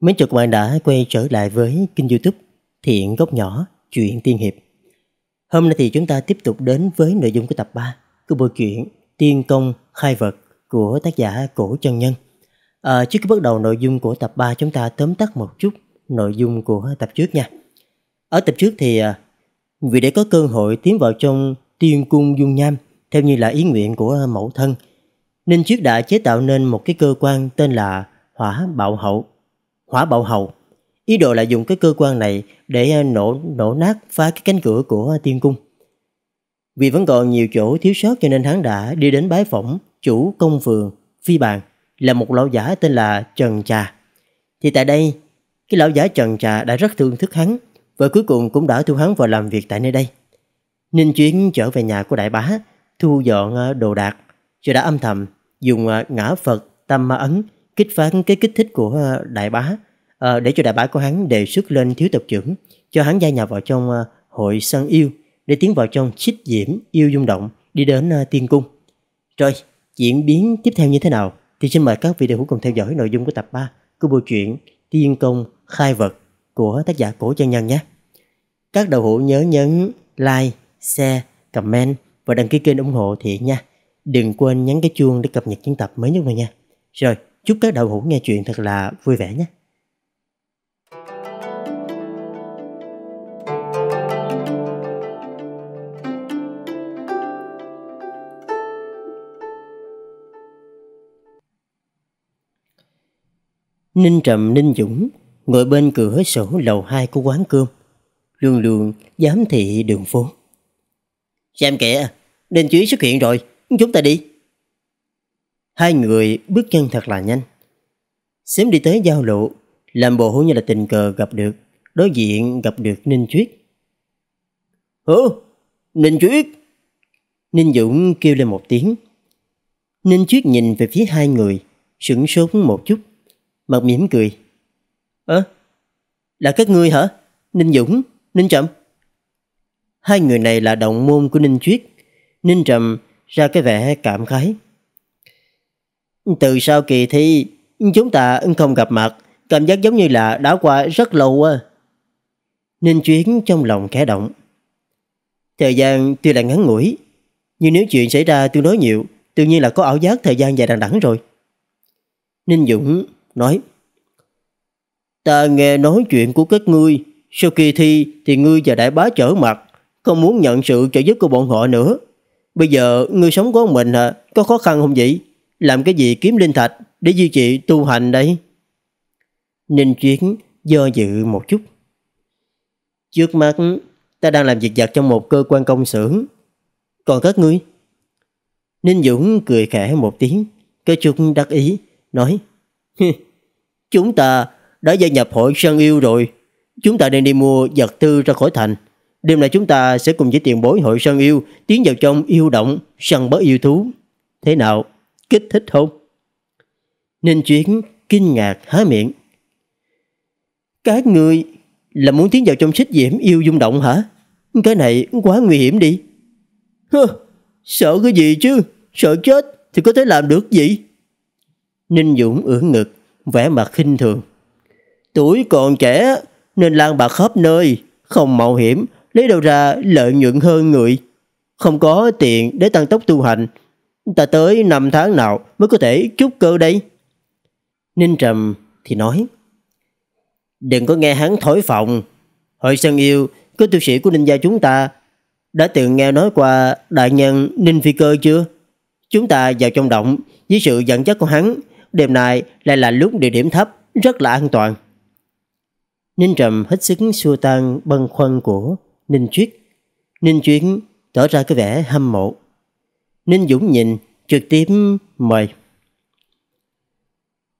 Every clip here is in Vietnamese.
mấy chục bạn đã quay trở lại với kênh youtube Thiện Góc Nhỏ Chuyện Tiên Hiệp Hôm nay thì chúng ta tiếp tục đến với nội dung của tập 3 của bộ truyện Tiên Công Khai Vật của tác giả Cổ Trân Nhân à, Trước khi bắt đầu nội dung của tập 3 chúng ta tóm tắt một chút nội dung của tập trước nha Ở tập trước thì à, vì để có cơ hội tiến vào trong Tiên Cung Dung Nham theo như là ý nguyện của mẫu thân Ninh Trước đã chế tạo nên một cái cơ quan tên là Hỏa Bạo Hậu hỏa bạo hầu. Ý đồ là dùng cái cơ quan này để ờ, nổ nổ nát phá cái cánh cửa của ờ, tiên cung. Vì vẫn còn nhiều chỗ thiếu sót cho nên hắn đã đi đến bái phỏng chủ công phường Phi Bàn là một lão giả tên là Trần Trà. Thì tại đây, cái lão giả Trần Trà đã rất thương thức hắn và cuối cùng cũng đã thu hắn vào làm việc tại nơi đây. Ninh Chuyến trở về nhà của đại bá, thu dọn ờ, đồ đạc, rồi đã âm thầm dùng ngã Phật tâm ma ấn kích phát cái kích thích của đại bá Ờ, để cho đại bá của hắn đề xuất lên thiếu tộc trưởng cho hắn gia nhập vào trong ờ, hội săn yêu để tiến vào trong xích diễm yêu dung động đi đến ờ, tiên cung. Rồi, diễn biến tiếp theo như thế nào thì xin mời các vị đại hữu cùng theo dõi nội dung của tập 3 của bộ truyện Tiên công khai vật của tác giả Cổ Chân Nhân nhé. Các đầu hữu nhớ nhấn like, share, comment và đăng ký kênh ủng hộ Thiện nha. Đừng quên nhấn cái chuông để cập nhật những tập mới nhất này nha. Rồi, chúc các đạo hữu nghe chuyện thật là vui vẻ nhé. Ninh Trầm Ninh Dũng ngồi bên cửa sổ lầu hai của quán cơm, luôn luôn giám thị đường phố. Xem kìa, Đinh Chí xuất hiện rồi, chúng ta đi. Hai người bước chân thật là nhanh. Xém đi tới giao lộ, làm bộ như là tình cờ gặp được, đối diện gặp được Ninh Chuyết. Hử? Ninh Chuyết? Ninh Dũng kêu lên một tiếng. Ninh Chuyết nhìn về phía hai người, sửng sốt một chút, mặt mỉm cười. Ơ? là các ngươi hả? Ninh Dũng, Ninh Trầm? Hai người này là đồng môn của Ninh Chuyết. Ninh Trầm ra cái vẻ cảm khái. Từ sau kỳ thi, chúng ta không gặp mặt, cảm giác giống như là đã qua rất lâu á. Ninh Chuyến trong lòng khẽ động. Thời gian tuy là ngắn ngủi, nhưng nếu chuyện xảy ra tương đối nhiều, tự nhiên là có ảo giác thời gian dài đằng đẵng rồi. Ninh Dũng nói Ta nghe nói chuyện của các ngươi Sau khi thi thì ngươi và đại bá trở mặt Không muốn nhận sự trợ giúp của bọn họ nữa Bây giờ ngươi sống có mình à Có khó khăn không vậy Làm cái gì kiếm linh thạch Để duy trì tu hành đây Ninh Chuyến do dự một chút Trước mắt ta đang làm việc vặt trong một cơ quan công xưởng Còn các ngươi Ninh Dũng cười khẽ một tiếng cơ chút đắc ý Nói Chúng ta đã gia nhập hội săn yêu rồi. Chúng ta nên đi mua vật tư ra khỏi thành. Đêm nay chúng ta sẽ cùng với tiền bối hội săn yêu tiến vào trong yêu động, săn bắt yêu thú. Thế nào? Kích thích không? Ninh Chuyến kinh ngạc há miệng. Các người là muốn tiến vào trong xích diễm yêu dung động hả? Cái này quá nguy hiểm đi. Hơ, sợ cái gì chứ? Sợ chết thì có thể làm được gì? Ninh Dũng ưỡn ngực, vẻ mặt khinh thường. Tuổi còn trẻ nên lang bạc khắp nơi, không mạo hiểm, lấy đâu ra lợi nhuận hơn người. Không có tiền để tăng tốc tu hành, ta tới năm tháng nào mới có thể trúc cơ đây? Ninh Trầm thì nói, Đừng có nghe hắn thổi phồng, hội sơn yêu, có tu sĩ của ninh gia chúng ta đã từng nghe nói qua đại nhân Ninh Phi Cơ chưa? Chúng ta vào trong động dưới sự dẫn dắt của hắn đêm nay lại là lúc địa điểm thấp, rất là an toàn. Ninh Trầm hết sức xua tan băn khoăn của Ninh Chuyết. Ninh Chuyết tỏ ra cái vẻ hâm mộ. Ninh Dũng nhìn, trực tiếp mời.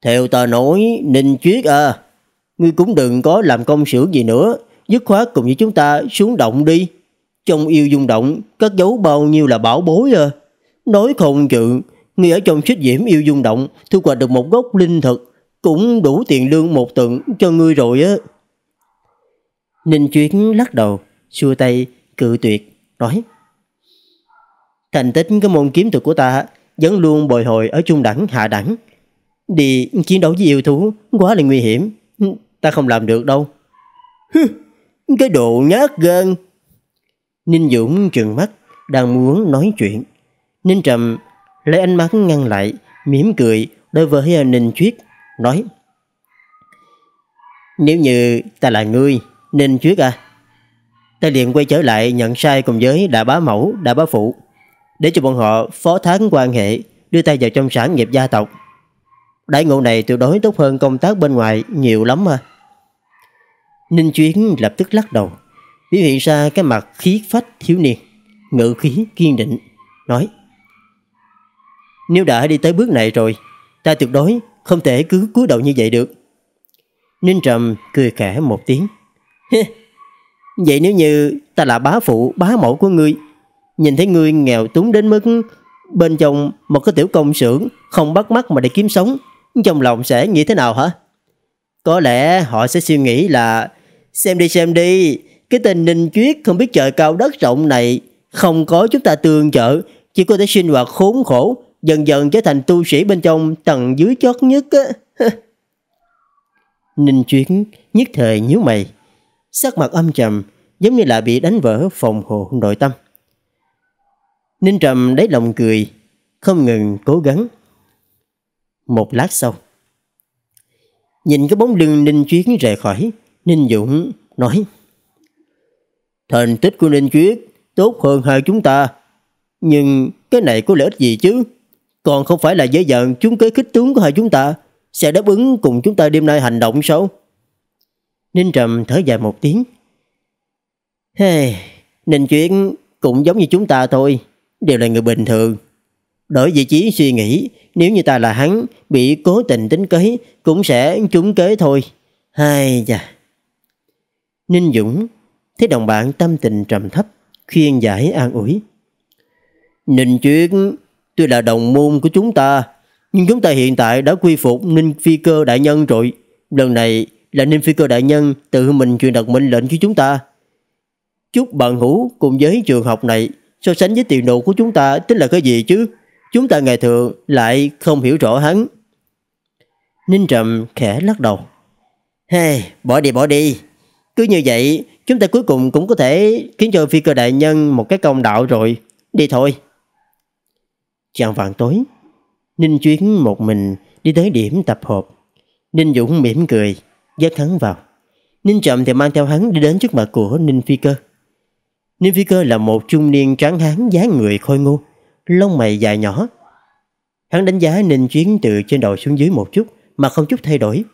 Theo ta nói, Ninh Chuyết à, ngươi cũng đừng có làm công xưởng gì nữa, dứt khoát cùng với chúng ta xuống động đi. Trong yêu dung động, cất dấu bao nhiêu là bảo bối à. Nói không chừng, Người ở trong xích diễm yêu dung động Thu hoạch được một gốc linh thực Cũng đủ tiền lương một tượng cho ngươi rồi á Ninh Chuyến lắc đầu Xua tay cự tuyệt Nói Thành tích cái môn kiếm thuật của ta Vẫn luôn bồi hồi ở trung đẳng hạ đẳng Đi chiến đấu với yêu thú Quá là nguy hiểm Ta không làm được đâu Cái đồ nhát gan Ninh Dũng trừng mắt Đang muốn nói chuyện Ninh Trầm lấy ánh mắt ngăn lại, mỉm cười đối với Ninh Chuyết, nói Nếu như ta là ngươi, Ninh Chuyết à, ta liền quay trở lại nhận sai cùng với đại bá mẫu, đại bá phụ, để cho bọn họ phó thác quan hệ, đưa tay vào trong sản nghiệp gia tộc. Đại ngộ này tuyệt đối tốt hơn công tác bên ngoài nhiều lắm mà. Ninh Chuyến lập tức lắc đầu, biểu hiện ra cái mặt khí phách thiếu niên, ngự khí kiên định, nói nếu đã đi tới bước này rồi, ta tuyệt đối không thể cứ cúi đầu như vậy được. Ninh Trầm cười khẽ một tiếng. vậy nếu như ta là bá phụ, bá mẫu của ngươi, nhìn thấy ngươi nghèo túng đến mức bên trong một cái tiểu công xưởng không bắt mắt mà để kiếm sống, trong lòng sẽ nghĩ thế nào hả? Có lẽ họ sẽ suy nghĩ là xem đi xem đi, cái tên Ninh Chuyết không biết trời cao đất rộng này không có chúng ta tương trợ, chỉ có thể sinh hoạt khốn khổ dần dần trở thành tu sĩ bên trong tầng dưới chót nhất á. Ninh Chuyến nhất thời nhíu mày, sắc mặt âm trầm, giống như là bị đánh vỡ phòng hộ nội tâm. Ninh Trầm lấy lòng cười, không ngừng cố gắng. Một lát sau, nhìn cái bóng lưng Ninh Chuyến rời khỏi, Ninh Dũng nói: "Thành tích của Ninh Chuyến tốt hơn hai chúng ta, nhưng cái này có lợi ích gì chứ?" Còn không phải là dễ dàng chúng kế khích tướng của hai chúng ta Sẽ đáp ứng cùng chúng ta đêm nay hành động sao Ninh Trầm thở dài một tiếng hey, Ninh Chuyến cũng giống như chúng ta thôi Đều là người bình thường Đổi vị trí suy nghĩ Nếu như ta là hắn Bị cố tình tính kế Cũng sẽ trúng kế thôi Hai da Ninh Dũng Thấy đồng bạn tâm tình trầm thấp Khuyên giải an ủi Ninh Chuyến tuy là đồng môn của chúng ta, nhưng chúng ta hiện tại đã quy phục Ninh Phi Cơ Đại Nhân rồi. Lần này là Ninh Phi Cơ Đại Nhân tự mình truyền đặt mệnh lệnh cho chúng ta. Chúc bạn hữu cùng với trường học này so sánh với tiền đồ của chúng ta tính là cái gì chứ? Chúng ta ngày thường lại không hiểu rõ hắn. Ninh Trầm khẽ lắc đầu. Hey, bỏ đi bỏ đi. Cứ như vậy, chúng ta cuối cùng cũng có thể khiến cho phi cơ đại nhân một cái công đạo rồi. Đi thôi. Chạng vạn tối, Ninh Chuyến một mình đi tới điểm tập hợp. Ninh Dũng mỉm cười, dắt hắn vào. Ninh Trầm thì mang theo hắn đi đến trước mặt của Ninh Phi Cơ. Ninh Phi Cơ là một trung niên trắng hán dáng người khôi ngô, lông mày dài nhỏ. Hắn đánh giá Ninh Chuyến từ trên đầu xuống dưới một chút mà không chút thay đổi.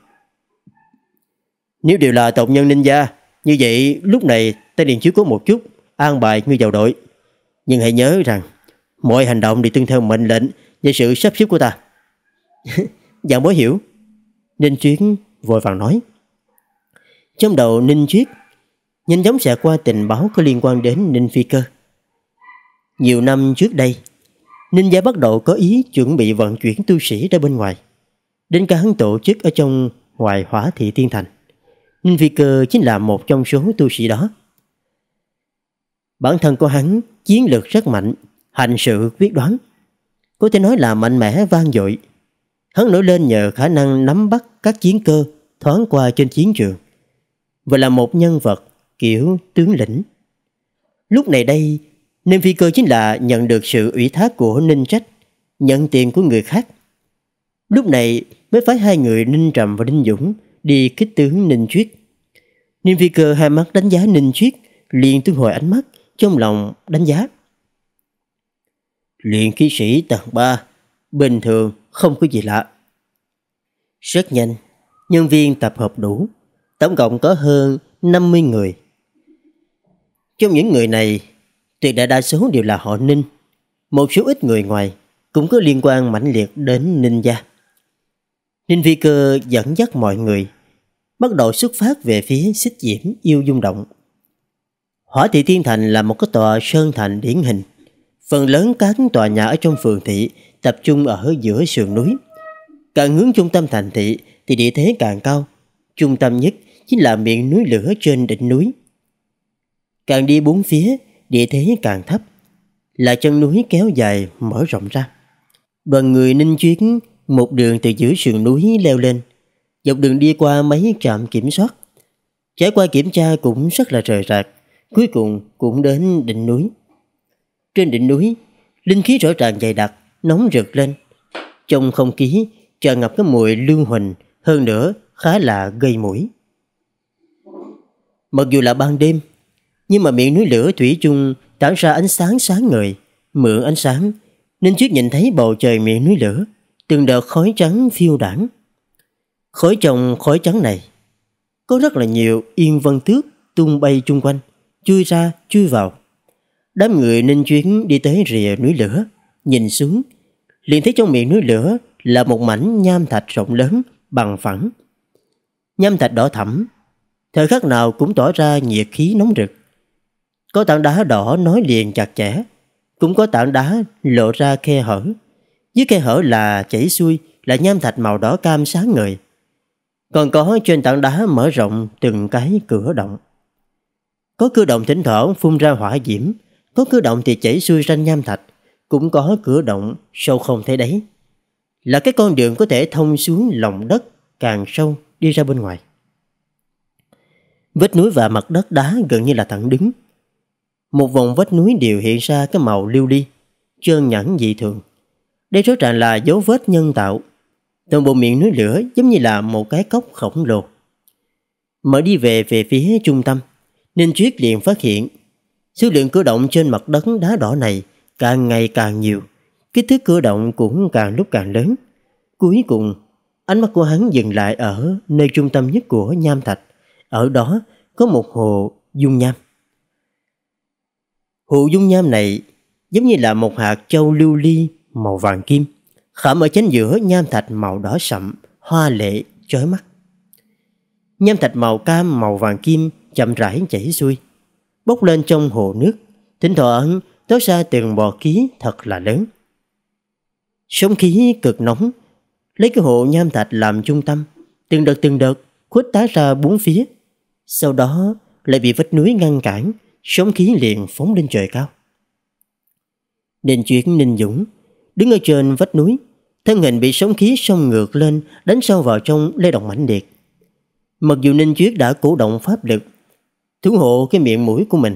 Nếu đều là tộc nhân Ninh gia, như vậy lúc này ta điện chiếu có một chút, an bài ngươi vào đội. Nhưng hãy nhớ rằng Mọi hành động đều tuân theo mệnh lệnh và sự sắp xếp của ta. Dạ mới hiểu. Ninh Chuyết vội vàng nói. Trong đầu Ninh Chuyết, nhanh chóng sẽ qua tình báo có liên quan đến Ninh Phi Cơ. Nhiều năm trước đây, Ninh Gia bắt đầu có ý chuẩn bị vận chuyển tu sĩ ra bên ngoài, đến cả hắn tổ chức ở trong ngoài hỏa thị tiên thành. Ninh Phi Cơ chính là một trong số tu sĩ đó. Bản thân của hắn chiến lược rất mạnh hành sự quyết đoán, có thể nói là mạnh mẽ vang dội. Hắn nổi lên nhờ khả năng nắm bắt các chiến cơ thoáng qua trên chiến trường, và là một nhân vật kiểu tướng lĩnh. Lúc này đây, Ninh Phi Cơ chính là nhận được sự ủy thác của Ninh Trách, nhận tiền của người khác. Lúc này mới phải hai người Ninh Trầm và Ninh Dũng đi kích tướng Ninh Chuyết. Ninh Phi Cơ hai mắt đánh giá Ninh Chuyết, liền tương hồi ánh mắt, trong lòng đánh giá. Luyện khí sĩ tầng 3, bình thường không có gì lạ. Rất nhanh, nhân viên tập hợp đủ, tổng cộng có hơn 50 người. Trong những người này, tuyệt đại đa số đều là họ Ninh, một số ít người ngoài cũng có liên quan mãnh liệt đến Ninh gia. Ninh Vi Cơ dẫn dắt mọi người bắt đầu xuất phát về phía xích diễm yêu dung động. Hỏa thị thiên thành là một cái tòa sơn thành điển hình. Phần lớn các tòa nhà ở trong phường thị tập trung ở giữa sườn núi. Càng hướng trung tâm thành thị thì địa thế càng cao. Trung tâm nhất chính là miệng núi lửa trên đỉnh núi. Càng đi bốn phía, địa thế càng thấp. Là chân núi kéo dài mở rộng ra. Đoàn người ninh chuyến một đường từ giữa sườn núi leo lên. Dọc đường đi qua mấy trạm kiểm soát. Trải qua kiểm tra cũng rất là rời rạc. Cuối cùng cũng đến đỉnh núi. Trên đỉnh núi, linh khí rõ ràng dày đặc, nóng rực lên. Trong không khí tràn ngập cái mùi lưu huỳnh, hơn nữa khá là gây mũi. Mặc dù là ban đêm, nhưng mà miệng núi lửa thủy chung tản ra ánh sáng sáng ngời, mượn ánh sáng, nên trước nhìn thấy bầu trời miệng núi lửa, từng đợt khói trắng phiêu đảng. Khói trong khói trắng này, có rất là nhiều yên vân tước tung bay chung quanh, chui ra, chui vào. Đám người ninh chuyến đi tới rìa núi lửa, nhìn xuống, liền thấy trong miệng núi lửa là một mảnh nham thạch rộng lớn, bằng phẳng. Nham thạch đỏ thẫm, thời khắc nào cũng tỏ ra nhiệt khí nóng rực. Có tảng đá đỏ nói liền chặt chẽ, cũng có tảng đá lộ ra khe hở. Dưới khe hở là chảy xuôi, là nham thạch màu đỏ cam sáng ngời. Còn có trên tảng đá mở rộng từng cái cửa động. Có cửa động thỉnh thoảng phun ra hỏa diễm, có cửa động thì chảy xuôi ranh nham thạch, cũng có cửa động sâu không thấy đấy. Là cái con đường có thể thông xuống lòng đất càng sâu đi ra bên ngoài. Vết núi và mặt đất đá gần như là thẳng đứng. Một vòng vết núi đều hiện ra cái màu lưu ly, trơn nhẵn dị thường. Đây rõ ràng là dấu vết nhân tạo. Toàn bộ miệng núi lửa giống như là một cái cốc khổng lồ. Mở đi về về phía trung tâm, Ninh Triết liền phát hiện Số lượng cử động trên mặt đất đá đỏ này càng ngày càng nhiều, kích thước cử động cũng càng lúc càng lớn. Cuối cùng, ánh mắt của hắn dừng lại ở nơi trung tâm nhất của nham thạch. Ở đó có một hồ dung nham. Hồ dung nham này giống như là một hạt châu lưu ly màu vàng kim, khảm ở chính giữa nham thạch màu đỏ sậm, hoa lệ, chói mắt. Nham thạch màu cam màu vàng kim chậm rãi chảy xuôi, bốc lên trong hồ nước, thỉnh thoảng tỏ ra từng bò khí thật là lớn. Sóng khí cực nóng, lấy cái hồ nham thạch làm trung tâm, từng đợt từng đợt khuếch tán ra bốn phía. Sau đó lại bị vách núi ngăn cản, sóng khí liền phóng lên trời cao. Nên chuyển Ninh Dũng, đứng ở trên vách núi, thân hình bị sóng khí xông ngược lên đánh sâu vào trong lê động mãnh liệt. Mặc dù Ninh Chuyết đã cổ động pháp lực Thủ hộ cái miệng mũi của mình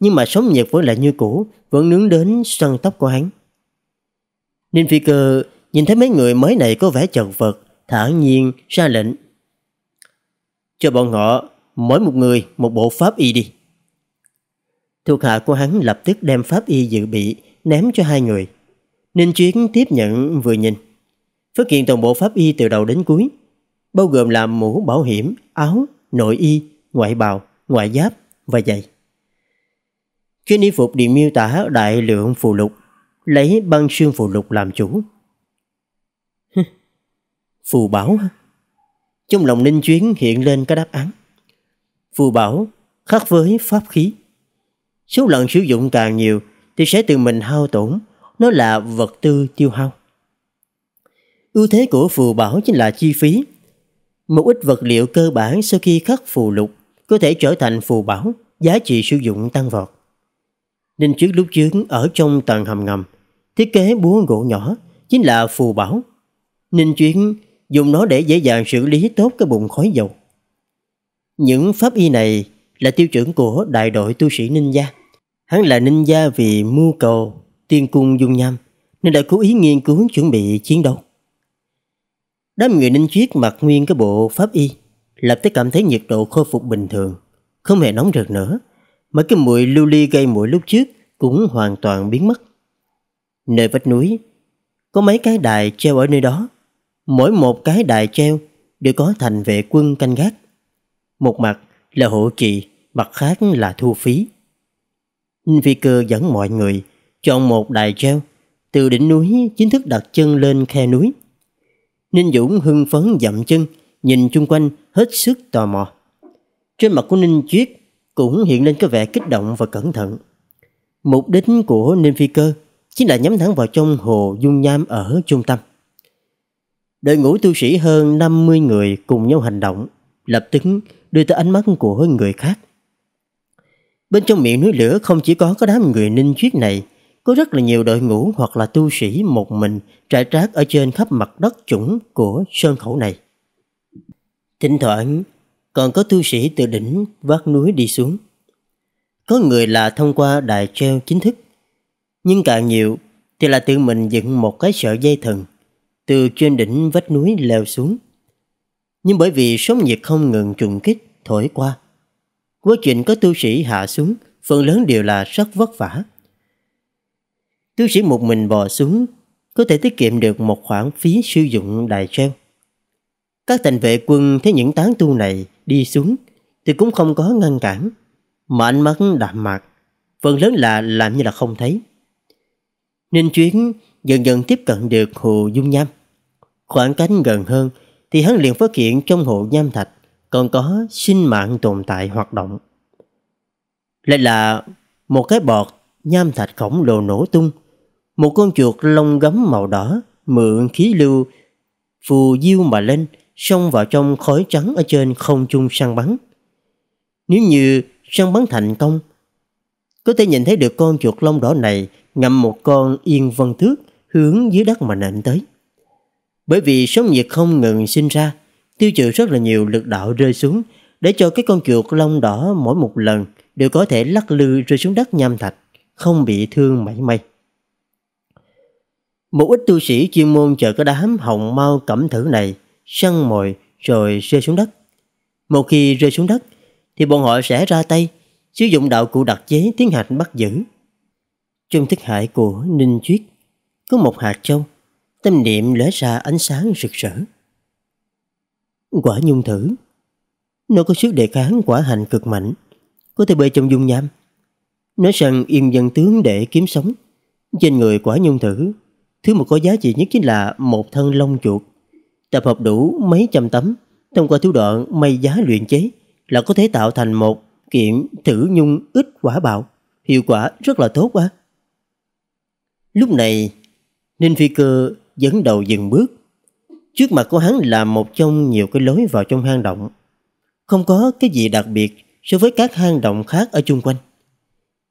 Nhưng mà sóng nhiệt vẫn là như cũ Vẫn nướng đến săn tóc của hắn Ninh Phi Cơ nhìn thấy mấy người mới này có vẻ chật vật Thản nhiên ra lệnh Cho bọn họ mỗi một người một bộ pháp y đi Thuộc hạ của hắn lập tức đem pháp y dự bị ném cho hai người. Ninh Chuyến tiếp nhận vừa nhìn. Phát hiện toàn bộ pháp y từ đầu đến cuối, bao gồm làm mũ bảo hiểm, áo, nội y, ngoại bào, ngoại giáp và giày. Chuyên y phục được miêu tả đại lượng phù lục, lấy băng xương phù lục làm chủ. phù bảo Trong lòng Ninh Chuyến hiện lên cái đáp án. Phù bảo khác với pháp khí. Số lần sử dụng càng nhiều thì sẽ tự mình hao tổn, nó là vật tư tiêu hao. Ưu thế của phù bảo chính là chi phí. Một ít vật liệu cơ bản sau khi khắc phù lục có thể trở thành phù bảo, giá trị sử dụng tăng vọt. Ninh trước lúc chướng ở trong tầng hầm ngầm, thiết kế búa gỗ nhỏ chính là phù bảo. Ninh chuyến dùng nó để dễ dàng xử lý tốt cái bụng khói dầu. Những pháp y này là tiêu chuẩn của đại đội tu sĩ Ninh Gia. Hắn là Ninh Gia vì mưu cầu tiên cung dung nham, nên đã cố ý nghiên cứu chuẩn bị chiến đấu. Đám người Ninh Triết mặc nguyên cái bộ pháp y lập tức cảm thấy nhiệt độ khôi phục bình thường, không hề nóng rực nữa. Mấy cái muội lưu ly gây muội lúc trước cũng hoàn toàn biến mất. Nơi vách núi, có mấy cái đài treo ở nơi đó. Mỗi một cái đài treo đều có thành vệ quân canh gác. Một mặt là hộ trì, mặt khác là thu phí. Ninh Phi cơ dẫn mọi người chọn một đài treo từ đỉnh núi chính thức đặt chân lên khe núi. Ninh Dũng hưng phấn dậm chân nhìn chung quanh hết sức tò mò. Trên mặt của Ninh Chuyết cũng hiện lên cái vẻ kích động và cẩn thận. Mục đích của Ninh Phi Cơ chính là nhắm thẳng vào trong hồ dung nham ở trung tâm. Đội ngũ tu sĩ hơn 50 người cùng nhau hành động, lập tức đưa tới ánh mắt của người khác. Bên trong miệng núi lửa không chỉ có có đám người ninh chuyết này, có rất là nhiều đội ngũ hoặc là tu sĩ một mình trải trác ở trên khắp mặt đất chủng của sơn khẩu này. Thỉnh thoảng còn có tu sĩ từ đỉnh vác núi đi xuống. Có người là thông qua đài treo chính thức, nhưng càng nhiều thì là tự mình dựng một cái sợi dây thần từ trên đỉnh vách núi leo xuống. Nhưng bởi vì sóng nhiệt không ngừng trùng kích thổi qua, quá trình có tu sĩ hạ xuống phần lớn đều là rất vất vả. Tu sĩ một mình bò xuống có thể tiết kiệm được một khoản phí sử dụng đài treo. Các thành vệ quân thấy những tán tu này đi xuống thì cũng không có ngăn cản, mà ánh mắt đạm mạc, phần lớn là làm như là không thấy. Ninh Chuyến dần dần tiếp cận được hồ Dung Nham. Khoảng cách gần hơn thì hắn liền phát hiện trong hồ Nham Thạch còn có sinh mạng tồn tại hoạt động. Lại là một cái bọt nham thạch khổng lồ nổ tung, một con chuột lông gấm màu đỏ mượn khí lưu phù diêu mà lên xông vào trong khói trắng ở trên không trung săn bắn. Nếu như săn bắn thành công, có thể nhìn thấy được con chuột lông đỏ này ngậm một con yên vân thước hướng dưới đất mà nện tới. Bởi vì sóng nhiệt không ngừng sinh ra, tiêu trừ rất là nhiều lực đạo rơi xuống để cho cái con chuột lông đỏ mỗi một lần đều có thể lắc lư rơi xuống đất nham thạch, không bị thương mảy may. Một ít tu sĩ chuyên môn chờ cái đám hồng mau cẩm thử này săn mồi rồi rơi xuống đất. Một khi rơi xuống đất thì bọn họ sẽ ra tay, sử dụng đạo cụ đặc chế tiến hành bắt giữ. Trong thức hải của Ninh Chuyết có một hạt châu, tâm niệm lóe ra ánh sáng rực rỡ. Quả nhung thử Nó có sức đề kháng quả hành cực mạnh Có thể bơi trong dung nham Nói rằng yên dân tướng để kiếm sống Trên người quả nhung thử Thứ mà có giá trị nhất chính là một thân lông chuột Tập hợp đủ mấy trăm tấm, thông qua thủ đoạn may giá luyện chế là có thể tạo thành một kiện thử nhung ít quả bạo. Hiệu quả rất là tốt quá Lúc này, Ninh Phi Cơ dẫn đầu dừng bước. Trước mặt của hắn là một trong nhiều cái lối vào trong hang động. Không có cái gì đặc biệt so với các hang động khác ở chung quanh.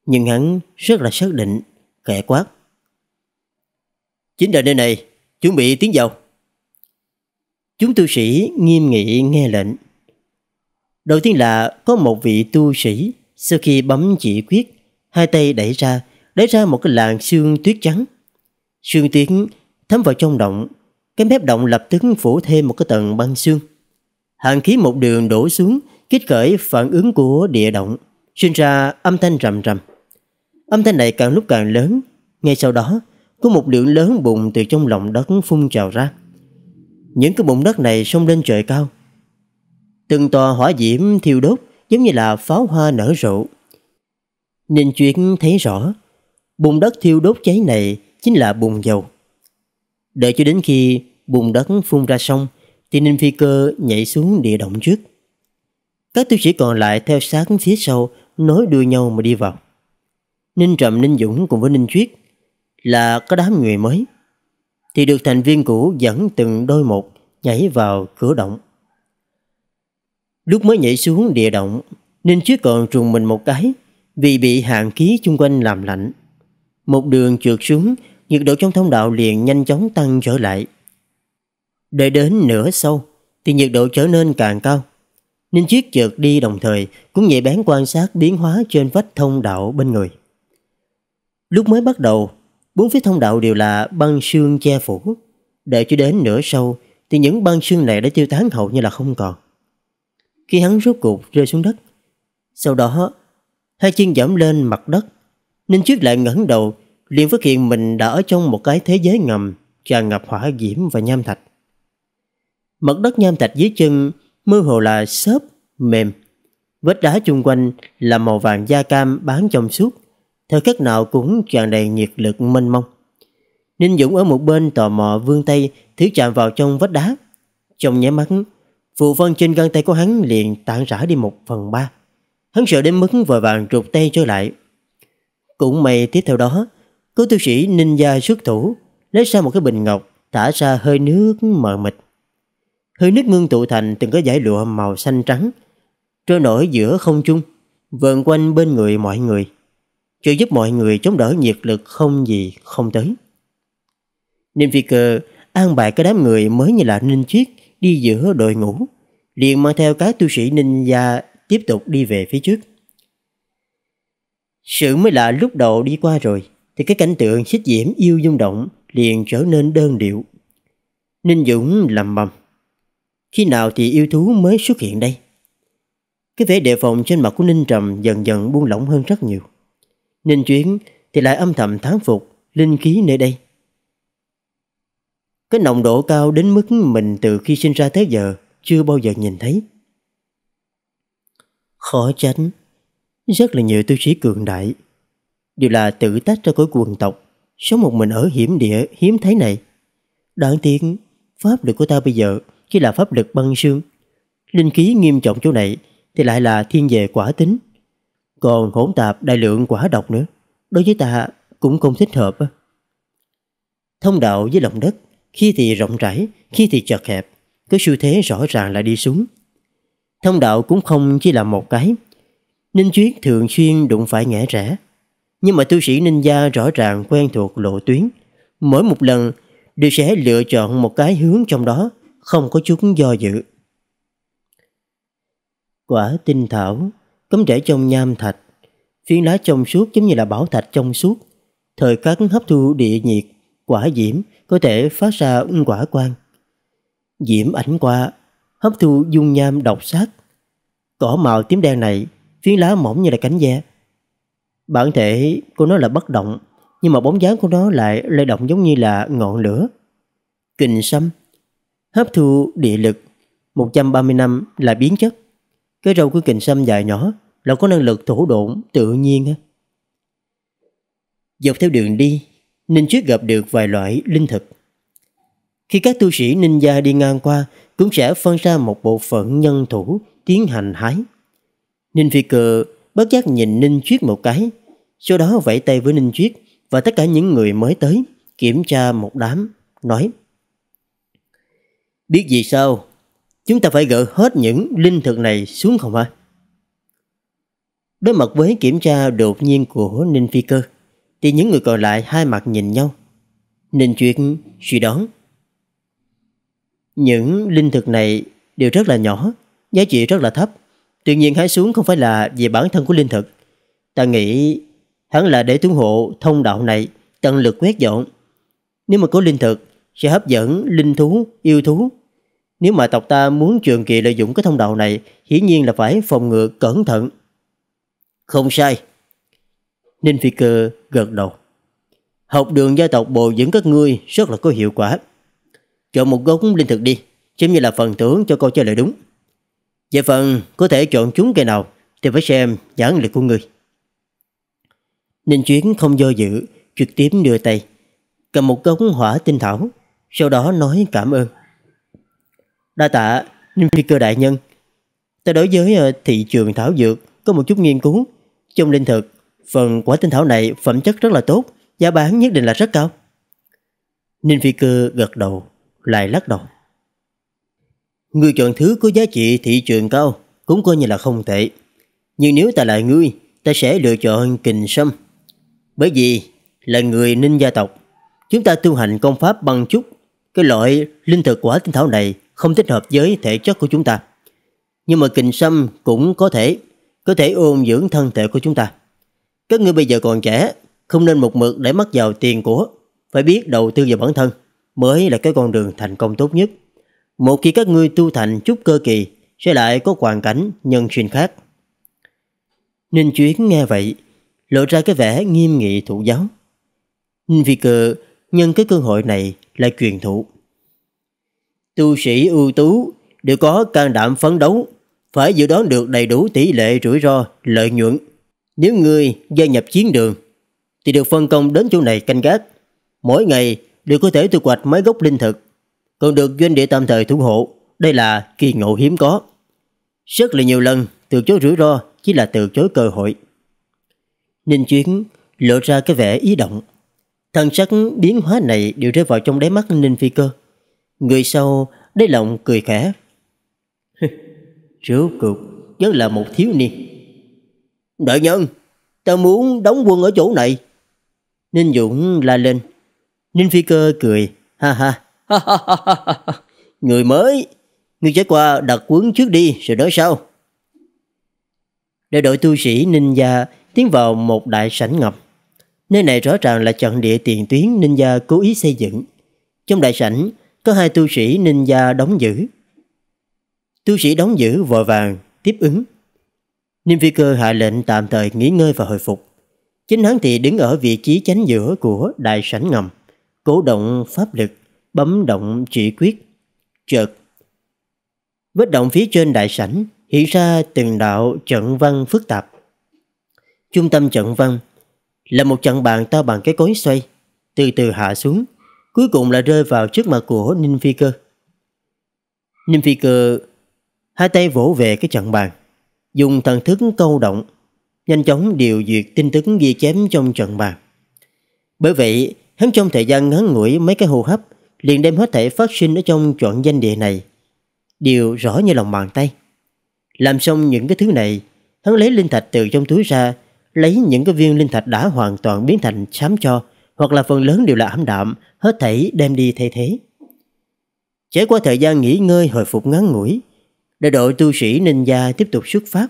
Nhưng hắn rất là xác định, khẽ quát. Chính là nơi này, chuẩn bị tiến vào. Chúng tu sĩ nghiêm nghị nghe lệnh. Đầu tiên là có một vị tu sĩ sau khi bấm chỉ quyết, hai tay đẩy ra, đẩy ra một cái làn xương tuyết trắng. Xương tuyết thấm vào trong động, cái mép động lập tức phủ thêm một cái tầng băng xương. Hàng khí một đường đổ xuống, kích khởi phản ứng của địa động, sinh ra âm thanh rầm rầm. Âm thanh này càng lúc càng lớn, ngay sau đó có một lượng lớn bùng từ trong lòng đất phun trào ra những cái bụng đất này xông lên trời cao. Từng tòa hỏa diễm thiêu đốt giống như là pháo hoa nở rộ. Ninh chuyên thấy rõ, bùn đất thiêu đốt cháy này chính là bùn dầu. Đợi cho đến khi bùn đất phun ra sông, thì Ninh Phi Cơ nhảy xuống địa động trước. Các tiêu sĩ còn lại theo sát phía sau, nối đuôi nhau mà đi vào. Ninh Trầm Ninh Dũng cùng với Ninh Chuyết là có đám người mới thì được thành viên cũ dẫn từng đôi một nhảy vào cửa động. Lúc mới nhảy xuống địa động, Ninh Chuyết còn trùng mình một cái vì bị hạn khí chung quanh làm lạnh. Một đường trượt xuống, nhiệt độ trong thông đạo liền nhanh chóng tăng trở lại. Đợi đến nửa sau, thì nhiệt độ trở nên càng cao. Ninh Chuyết trượt đi đồng thời cũng nhạy bén quan sát biến hóa trên vách thông đạo bên người. Lúc mới bắt đầu, Bốn phía thông đạo đều là băng xương che phủ. Đợi cho đến nửa sâu thì những băng xương này đã tiêu tán hầu như là không còn. Khi hắn rốt cuộc rơi xuống đất, sau đó hai chân dẫm lên mặt đất, Ninh Chuyết lại ngẩng đầu liền phát hiện mình đã ở trong một cái thế giới ngầm tràn ngập hỏa diễm và nham thạch. Mặt đất nham thạch dưới chân mơ hồ là xốp, mềm. Vết đá chung quanh là màu vàng da cam bám trong suốt thời khắc nào cũng tràn đầy nhiệt lực mênh mông. Ninh Dũng ở một bên tò mò vươn tay thứ chạm vào trong vách đá. Trong nháy mắt, phụ văn trên găng tay của hắn liền tản rã đi một phần ba. Hắn sợ đến mức vội vàng rụt tay trở lại. Cũng may tiếp theo đó, cố tu sĩ Ninh Gia xuất thủ, lấy ra một cái bình ngọc, thả ra hơi nước mờ mịt. Hơi nước ngưng tụ thành từng cái dải lụa màu xanh trắng, trôi nổi giữa không trung, vờn quanh bên người mọi người chưa giúp mọi người chống đỡ nhiệt lực không gì không tới. Ninh Phi Cơ an bài cái đám người mới như là Ninh Chiết đi giữa đội ngũ, liền mang theo các tu sĩ Ninh gia tiếp tục đi về phía trước. Sự mới là lúc đầu đi qua rồi, thì cái cảnh tượng xích diễm yêu dung động liền trở nên đơn điệu. Ninh Dũng lầm bầm. Khi nào thì yêu thú mới xuất hiện đây? Cái vẻ đề phòng trên mặt của Ninh Trầm dần dần buông lỏng hơn rất nhiều. Ninh Chuyến thì lại âm thầm thán phục linh khí nơi đây. Cái nồng độ cao đến mức mình từ khi sinh ra tới giờ chưa bao giờ nhìn thấy. Khó tránh, rất là nhiều tu sĩ cường đại đều là tự tách ra khỏi quần tộc, sống một mình ở hiểm địa hiếm thấy này. Đáng tiếc, pháp lực của ta bây giờ chỉ là pháp lực băng xương. Linh khí nghiêm trọng chỗ này thì lại là thiên về quả tính còn hỗn tạp đại lượng quả độc nữa. Đối với ta cũng không thích hợp. Thông đạo với lòng đất, khi thì rộng rãi, khi thì chật hẹp, có xu thế rõ ràng là đi xuống. Thông đạo cũng không chỉ là một cái. Ninh Chuyết thường xuyên đụng phải ngã rẽ. Nhưng mà tu sĩ Ninh Gia rõ ràng quen thuộc lộ tuyến. Mỗi một lần đều sẽ lựa chọn một cái hướng trong đó, không có chút do dự. Quả tinh thảo cấm rễ trong nham thạch, phiến lá trong suốt giống như là bảo thạch trong suốt. Thời khắc hấp thu địa nhiệt, quả diễm có thể phát ra quả quang. Diễm ảnh qua, hấp thu dung nham độc sát. Cỏ màu tím đen này, phiến lá mỏng như là cánh ve. Bản thể của nó là bất động, nhưng mà bóng dáng của nó lại lay động giống như là ngọn lửa. Kình sâm, hấp thu địa lực, 130 năm là biến chất. Cái râu của kình sâm dài nhỏ, là có năng lực thổ độn tự nhiên á. Dọc theo đường đi, Ninh Chuyết gặp được vài loại linh thực. Khi các tu sĩ ninh gia đi ngang qua, cũng sẽ phân ra một bộ phận nhân thủ tiến hành hái. Ninh Phi Cờ bất giác nhìn Ninh Chuyết một cái, sau đó vẫy tay với Ninh Chuyết và tất cả những người mới tới kiểm tra một đám, nói Biết gì sao, chúng ta phải gỡ hết những linh thực này xuống không hả? À? Đối mặt với kiểm tra đột nhiên của Ninh Phi Cơ Thì những người còn lại hai mặt nhìn nhau Ninh chuyện suy đoán Những linh thực này đều rất là nhỏ Giá trị rất là thấp Tuy nhiên hái xuống không phải là vì bản thân của linh thực Ta nghĩ hắn là để tướng hộ thông đạo này Tận lực quét dọn Nếu mà có linh thực Sẽ hấp dẫn linh thú, yêu thú Nếu mà tộc ta muốn trường kỳ lợi dụng cái thông đạo này Hiển nhiên là phải phòng ngừa cẩn thận không sai. Ninh Phi Cơ gật đầu. Học đường gia tộc bồi dưỡng các ngươi rất là có hiệu quả. Chọn một gốc linh thực đi, giống như là phần thưởng cho câu trả lời đúng. Về phần có thể chọn chúng cây nào thì phải xem nhãn lực của người. Ninh Chuyến không do dự, trực tiếp đưa tay, cầm một gốc hỏa tinh thảo, sau đó nói cảm ơn. Đa tạ, Ninh Phi Cơ Đại Nhân, ta đối với ờ, thị trường thảo dược có một chút nghiên cứu, trong linh thực, phần quả tinh thảo này phẩm chất rất là tốt, giá bán nhất định là rất cao. Ninh Phi Cơ gật đầu, lại lắc đầu. Ngươi chọn thứ có giá trị thị trường cao, cũng coi như là không tệ. Nhưng nếu ta là ngươi, ta sẽ lựa chọn kình sâm. Bởi vì là người ninh gia tộc, chúng ta tu hành công pháp bằng chút. Cái loại linh thực quả tinh thảo này không thích hợp với thể chất của chúng ta. Nhưng mà kình sâm cũng có thể có thể ôn dưỡng thân thể của chúng ta. Các ngươi bây giờ còn trẻ, không nên một mực để mắt vào tiền của, phải biết đầu tư vào bản thân mới là cái con đường thành công tốt nhất. Một khi các ngươi tu thành chút cơ kỳ, sẽ lại có hoàn cảnh nhân xuyên khác. Ninh Chuyến nghe vậy, lộ ra cái vẻ nghiêm nghị thụ giáo. Ninh Phi Cờ nhân cái cơ hội này lại truyền thụ. Tu sĩ ưu tú đều có can đảm phấn đấu phải dự đoán được đầy đủ tỷ lệ rủi ro, lợi nhuận. Nếu người gia nhập chiến đường, thì được phân công đến chỗ này canh gác. Mỗi ngày đều có thể thu hoạch mấy gốc linh thực, còn được doanh địa tạm thời thủ hộ. Đây là kỳ ngộ hiếm có. Rất là nhiều lần, từ chối rủi ro chỉ là từ chối cơ hội. Ninh Chuyến lộ ra cái vẻ ý động. Thần sắc biến hóa này đều rơi vào trong đáy mắt Ninh Phi Cơ. Người sau đáy lòng cười khẽ rượu cược vẫn là một thiếu niên. Đại nhân, ta muốn đóng quân ở chỗ này. Ninh Dũng la lên. Ninh Phi Cơ cười, ha ha. người mới, người trải qua đặt quấn trước đi rồi nói sau. Đại đội tu sĩ Ninh Gia tiến vào một đại sảnh ngập. Nơi này rõ ràng là trận địa tiền tuyến Ninh Gia cố ý xây dựng. Trong đại sảnh, có hai tu sĩ Ninh Gia đóng giữ. Tu sĩ đóng giữ vội vàng tiếp ứng. Niêm phi cơ hạ lệnh tạm thời nghỉ ngơi và hồi phục. Chính hắn thì đứng ở vị trí chánh giữa của đại sảnh ngầm, cố động pháp lực, bấm động chỉ quyết. Chợt, vết động phía trên đại sảnh hiện ra từng đạo trận văn phức tạp. Trung tâm trận văn là một trận bàn to bằng cái cối xoay, từ từ hạ xuống, cuối cùng là rơi vào trước mặt của Ninh Phi Cơ. Ninh Phi Cơ Hai tay vỗ về cái trận bàn Dùng thần thức câu động Nhanh chóng điều duyệt tinh tức ghi chém trong trận bàn Bởi vậy Hắn trong thời gian ngắn ngủi mấy cái hô hấp Liền đem hết thể phát sinh ở trong trọn danh địa này Điều rõ như lòng bàn tay Làm xong những cái thứ này Hắn lấy linh thạch từ trong túi ra Lấy những cái viên linh thạch đã hoàn toàn biến thành xám cho Hoặc là phần lớn đều là ẩm đạm Hết thảy đem đi thay thế Trải qua thời gian nghỉ ngơi hồi phục ngắn ngủi Đại đội tu sĩ Ninh Gia tiếp tục xuất phát.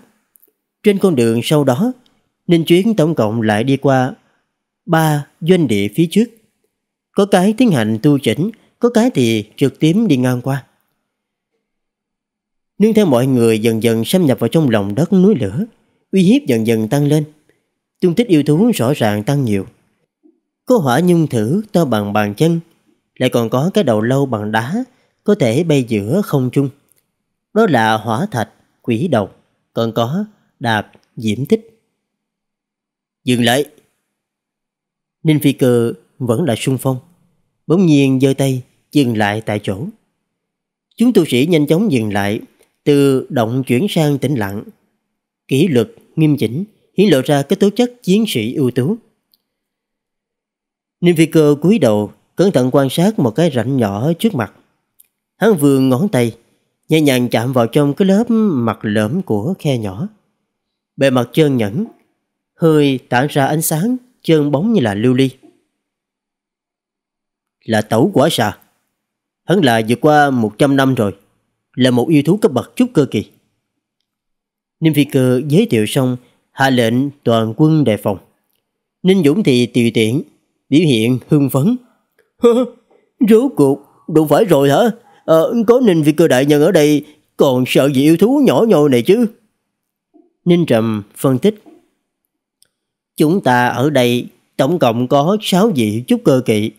Trên con đường sau đó, Ninh Chuyến tổng cộng lại đi qua ba doanh địa phía trước. Có cái tiến hành tu chỉnh, có cái thì trực tiếp đi ngang qua. Nương theo mọi người dần dần xâm nhập vào trong lòng đất núi lửa, uy hiếp dần dần tăng lên. Tung tích yêu thú rõ ràng tăng nhiều. Có hỏa nhung thử to bằng bàn chân, lại còn có cái đầu lâu bằng đá, có thể bay giữa không trung. Đó là hỏa thạch, quỷ đồng, còn có đạp, diễm tích. Dừng lại! Ninh Phi Cơ vẫn là sung phong. Bỗng nhiên giơ tay, dừng lại tại chỗ. Chúng tu sĩ nhanh chóng dừng lại, từ động chuyển sang tĩnh lặng. Kỷ luật, nghiêm chỉnh, hiển lộ ra cái tố chất chiến sĩ ưu tú. Ninh Phi Cơ cúi đầu, cẩn thận quan sát một cái rãnh nhỏ trước mặt. Hắn vươn ngón tay, nhẹ nhàng chạm vào trong cái lớp mặt lõm của khe nhỏ. Bề mặt trơn nhẵn, hơi tản ra ánh sáng trơn bóng như là lưu ly. Là tẩu quả xà. Hắn là vượt qua 100 năm rồi, là một yêu thú cấp bậc chút cơ kỳ. Ninh Phi Cơ giới thiệu xong, hạ lệnh toàn quân đề phòng. Ninh Dũng thì tiều tiện, biểu hiện hưng phấn. Rốt cuộc, đủ phải rồi hả? Ờ, có ninh vi cơ đại nhân ở đây, còn sợ gì yêu thú nhỏ nhoi này chứ? Ninh Trầm phân tích. Chúng ta ở đây tổng cộng có 6 vị chút cơ kỵ.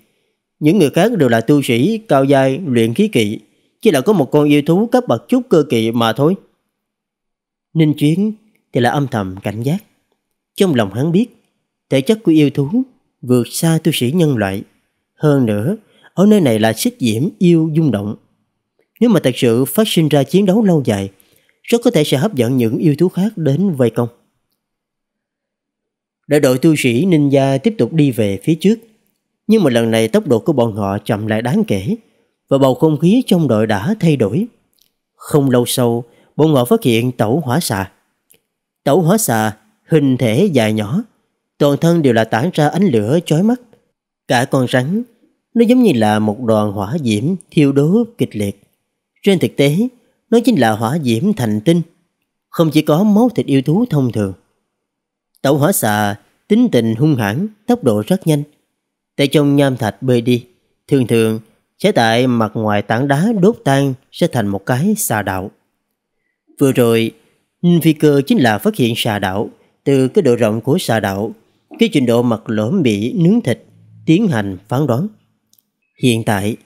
Những người khác đều là tu sĩ cao giai luyện khí kỵ, chỉ là có một con yêu thú cấp bậc chút cơ kỵ mà thôi. Ninh Chuyến thì là âm thầm cảnh giác. Trong lòng hắn biết, thể chất của yêu thú vượt xa tu sĩ nhân loại. Hơn nữa, ở nơi này là xích diễm yêu dung động. Nếu mà thật sự phát sinh ra chiến đấu lâu dài, rất có thể sẽ hấp dẫn những yêu thú khác đến vây công. Đại đội tu sĩ ninja tiếp tục đi về phía trước, nhưng mà lần này tốc độ của bọn họ chậm lại đáng kể và bầu không khí trong đội đã thay đổi. Không lâu sau, bọn họ phát hiện tẩu hỏa xà. Tẩu hỏa xà, hình thể dài nhỏ, toàn thân đều là tản ra ánh lửa chói mắt. Cả con rắn, nó giống như là một đoàn hỏa diễm thiêu đốt kịch liệt. Trên thực tế, nó chính là hỏa diễm thành tinh, không chỉ có máu thịt yêu thú thông thường. Tẩu hỏa xà tính tình hung hãn, tốc độ rất nhanh. Tại trong nham thạch bơi đi, thường thường sẽ tại mặt ngoài tảng đá đốt tan sẽ thành một cái xà đạo. Vừa rồi, phi cơ chính là phát hiện xà đạo từ cái độ rộng của xà đạo, cái trình độ mặt lõm bị nướng thịt, tiến hành phán đoán. Hiện tại,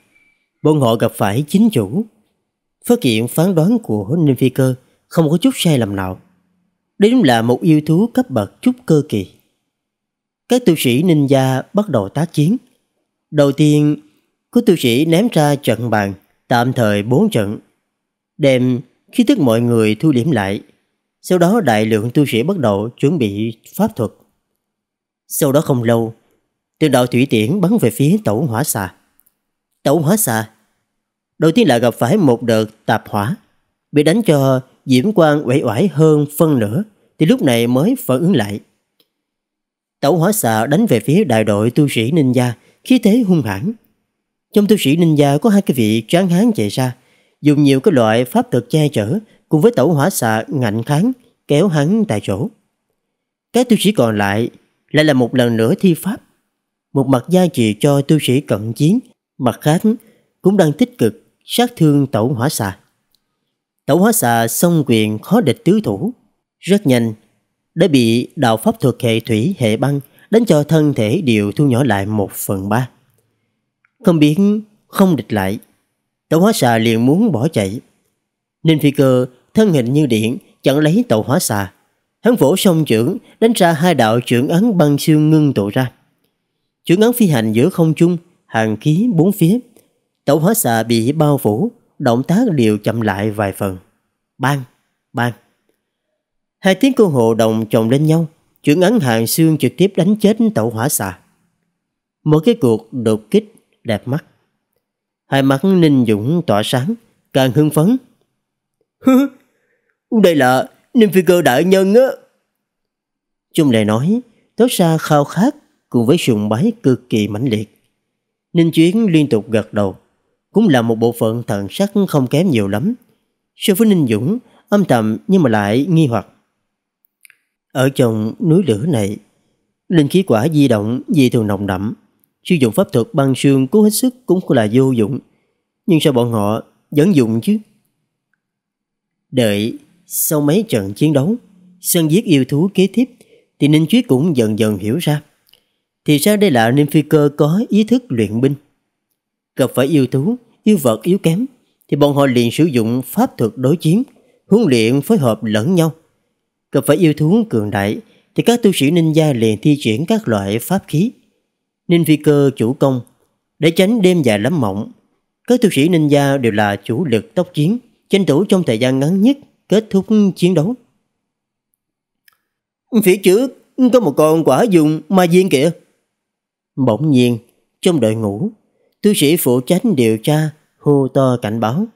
bọn họ gặp phải chính chủ Phát hiện phán đoán của Ninh Phi Cơ không có chút sai lầm nào. đây đúng là một yêu thú cấp bậc chút cơ kỳ. Các tu sĩ Ninja bắt đầu tác chiến. Đầu tiên, có tu sĩ ném ra trận bàn, tạm thời bốn trận. Đêm, khi tức mọi người thu điểm lại. Sau đó đại lượng tu sĩ bắt đầu chuẩn bị pháp thuật. Sau đó không lâu, từ đạo thủy tiễn bắn về phía tẩu hỏa xà. Tẩu hỏa xà đầu tiên là gặp phải một đợt tạp hỏa. Bị đánh cho Diễm Quang uể oải hơn phân nửa thì lúc này mới phản ứng lại. Tẩu hỏa xạ đánh về phía đại đội tu sĩ Ninh Gia, khí thế hung hãn. Trong tu sĩ Ninh Gia có hai cái vị tráng hán chạy ra, dùng nhiều cái loại pháp thuật che chở cùng với tẩu hỏa xạ ngạnh kháng kéo hắn tại chỗ. Các tu sĩ còn lại lại là một lần nữa thi pháp. Một mặt gia trì cho tu sĩ cận chiến, mặt khác cũng đang tích cực sát thương tẩu hỏa xà. Tẩu hỏa xà song quyền khó địch tứ thủ. Rất nhanh, đã bị đạo pháp thuật hệ thủy hệ băng đánh cho thân thể đều thu nhỏ lại một phần ba. Không biến không địch lại, tẩu hỏa xà liền muốn bỏ chạy. Ninh phi cơ thân hình như điện chặn lấy tẩu hỏa xà. Hắn vỗ song trưởng đánh ra hai đạo trưởng ấn băng xương ngưng tụ ra. Trưởng ấn phi hành giữa không trung, hàng khí bốn phía Tẩu hóa xạ bị bao phủ, động tác đều chậm lại vài phần. Bang, bang. Hai tiếng cô hộ đồng chồng lên nhau, chuyển ngắn hàng xương trực tiếp đánh chết tẩu hỏa xạ. Một cái cuộc đột kích đẹp mắt. Hai mắt Ninh Dũng tỏa sáng, càng hưng phấn. Đây là Ninh Phi Cơ Đại Nhân á. Trung lại nói, tốt ra khao khát cùng với sùng bái cực kỳ mãnh liệt. Ninh Chuyến liên tục gật đầu cũng là một bộ phận thần sắc không kém nhiều lắm. So với Ninh Dũng, âm thầm nhưng mà lại nghi hoặc. Ở trong núi lửa này, linh khí quả di động dị thường nồng đậm. Sử dụng pháp thuật băng xương cố hết sức cũng là vô dụng. Nhưng sao bọn họ vẫn dùng chứ? Đợi sau mấy trận chiến đấu, sân giết yêu thú kế tiếp thì Ninh Chuyết cũng dần dần hiểu ra. Thì ra đây là Ninh Phi Cơ có ý thức luyện binh. Gặp phải yêu thú dư vật yếu kém thì bọn họ liền sử dụng pháp thuật đối chiến, huấn luyện phối hợp lẫn nhau. Gặp phải yêu thú cường đại thì các tu sĩ ninh gia liền thi triển các loại pháp khí. Ninh phi cơ chủ công để tránh đêm dài lắm mộng. Các tu sĩ ninh gia đều là chủ lực tốc chiến, tranh thủ trong thời gian ngắn nhất kết thúc chiến đấu. Phía trước có một con quả dùng ma viên kìa. Bỗng nhiên, trong đội ngũ, tu sĩ phụ trách điều tra hô to cảnh báo.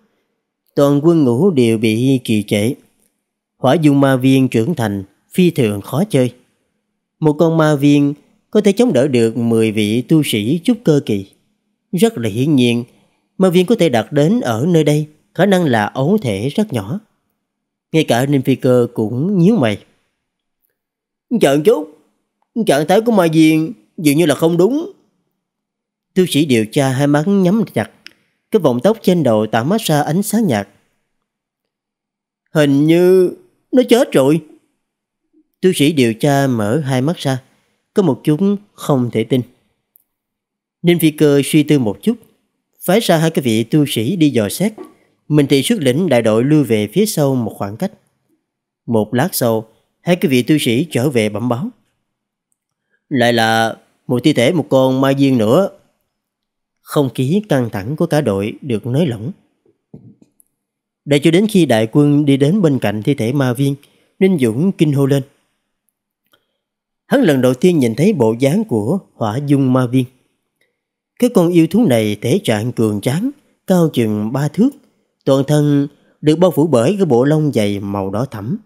Toàn quân ngũ đều bị kỳ trệ. Hỏa dung ma viên trưởng thành phi thường khó chơi. Một con ma viên có thể chống đỡ được 10 vị tu sĩ chút cơ kỳ. Rất là hiển nhiên, ma viên có thể đạt đến ở nơi đây khả năng là ấu thể rất nhỏ. Ngay cả Ninh Phi Cơ cũng nhíu mày. Chợn chút, trạng thái của ma viên dường như là không đúng. Tu sĩ điều tra hai mắt nhắm chặt cái vòng tóc trên đầu tản mát xa ánh sáng nhạt. Hình như nó chết rồi. Tu sĩ điều tra mở hai mắt ra, có một chúng không thể tin. Ninh phi cơ suy tư một chút, phái ra hai cái vị tu sĩ đi dò xét. Mình thì xuất lĩnh đại đội lưu về phía sau một khoảng cách. Một lát sau, hai cái vị tu sĩ trở về bẩm báo. Lại là một thi thể một con mai viên nữa không khí căng thẳng của cả đội được nới lỏng. Để cho đến khi đại quân đi đến bên cạnh thi thể ma viên, Ninh Dũng kinh hô lên. Hắn lần đầu tiên nhìn thấy bộ dáng của hỏa dung ma viên. Cái con yêu thú này thể trạng cường tráng, cao chừng ba thước, toàn thân được bao phủ bởi cái bộ lông dày màu đỏ thẫm.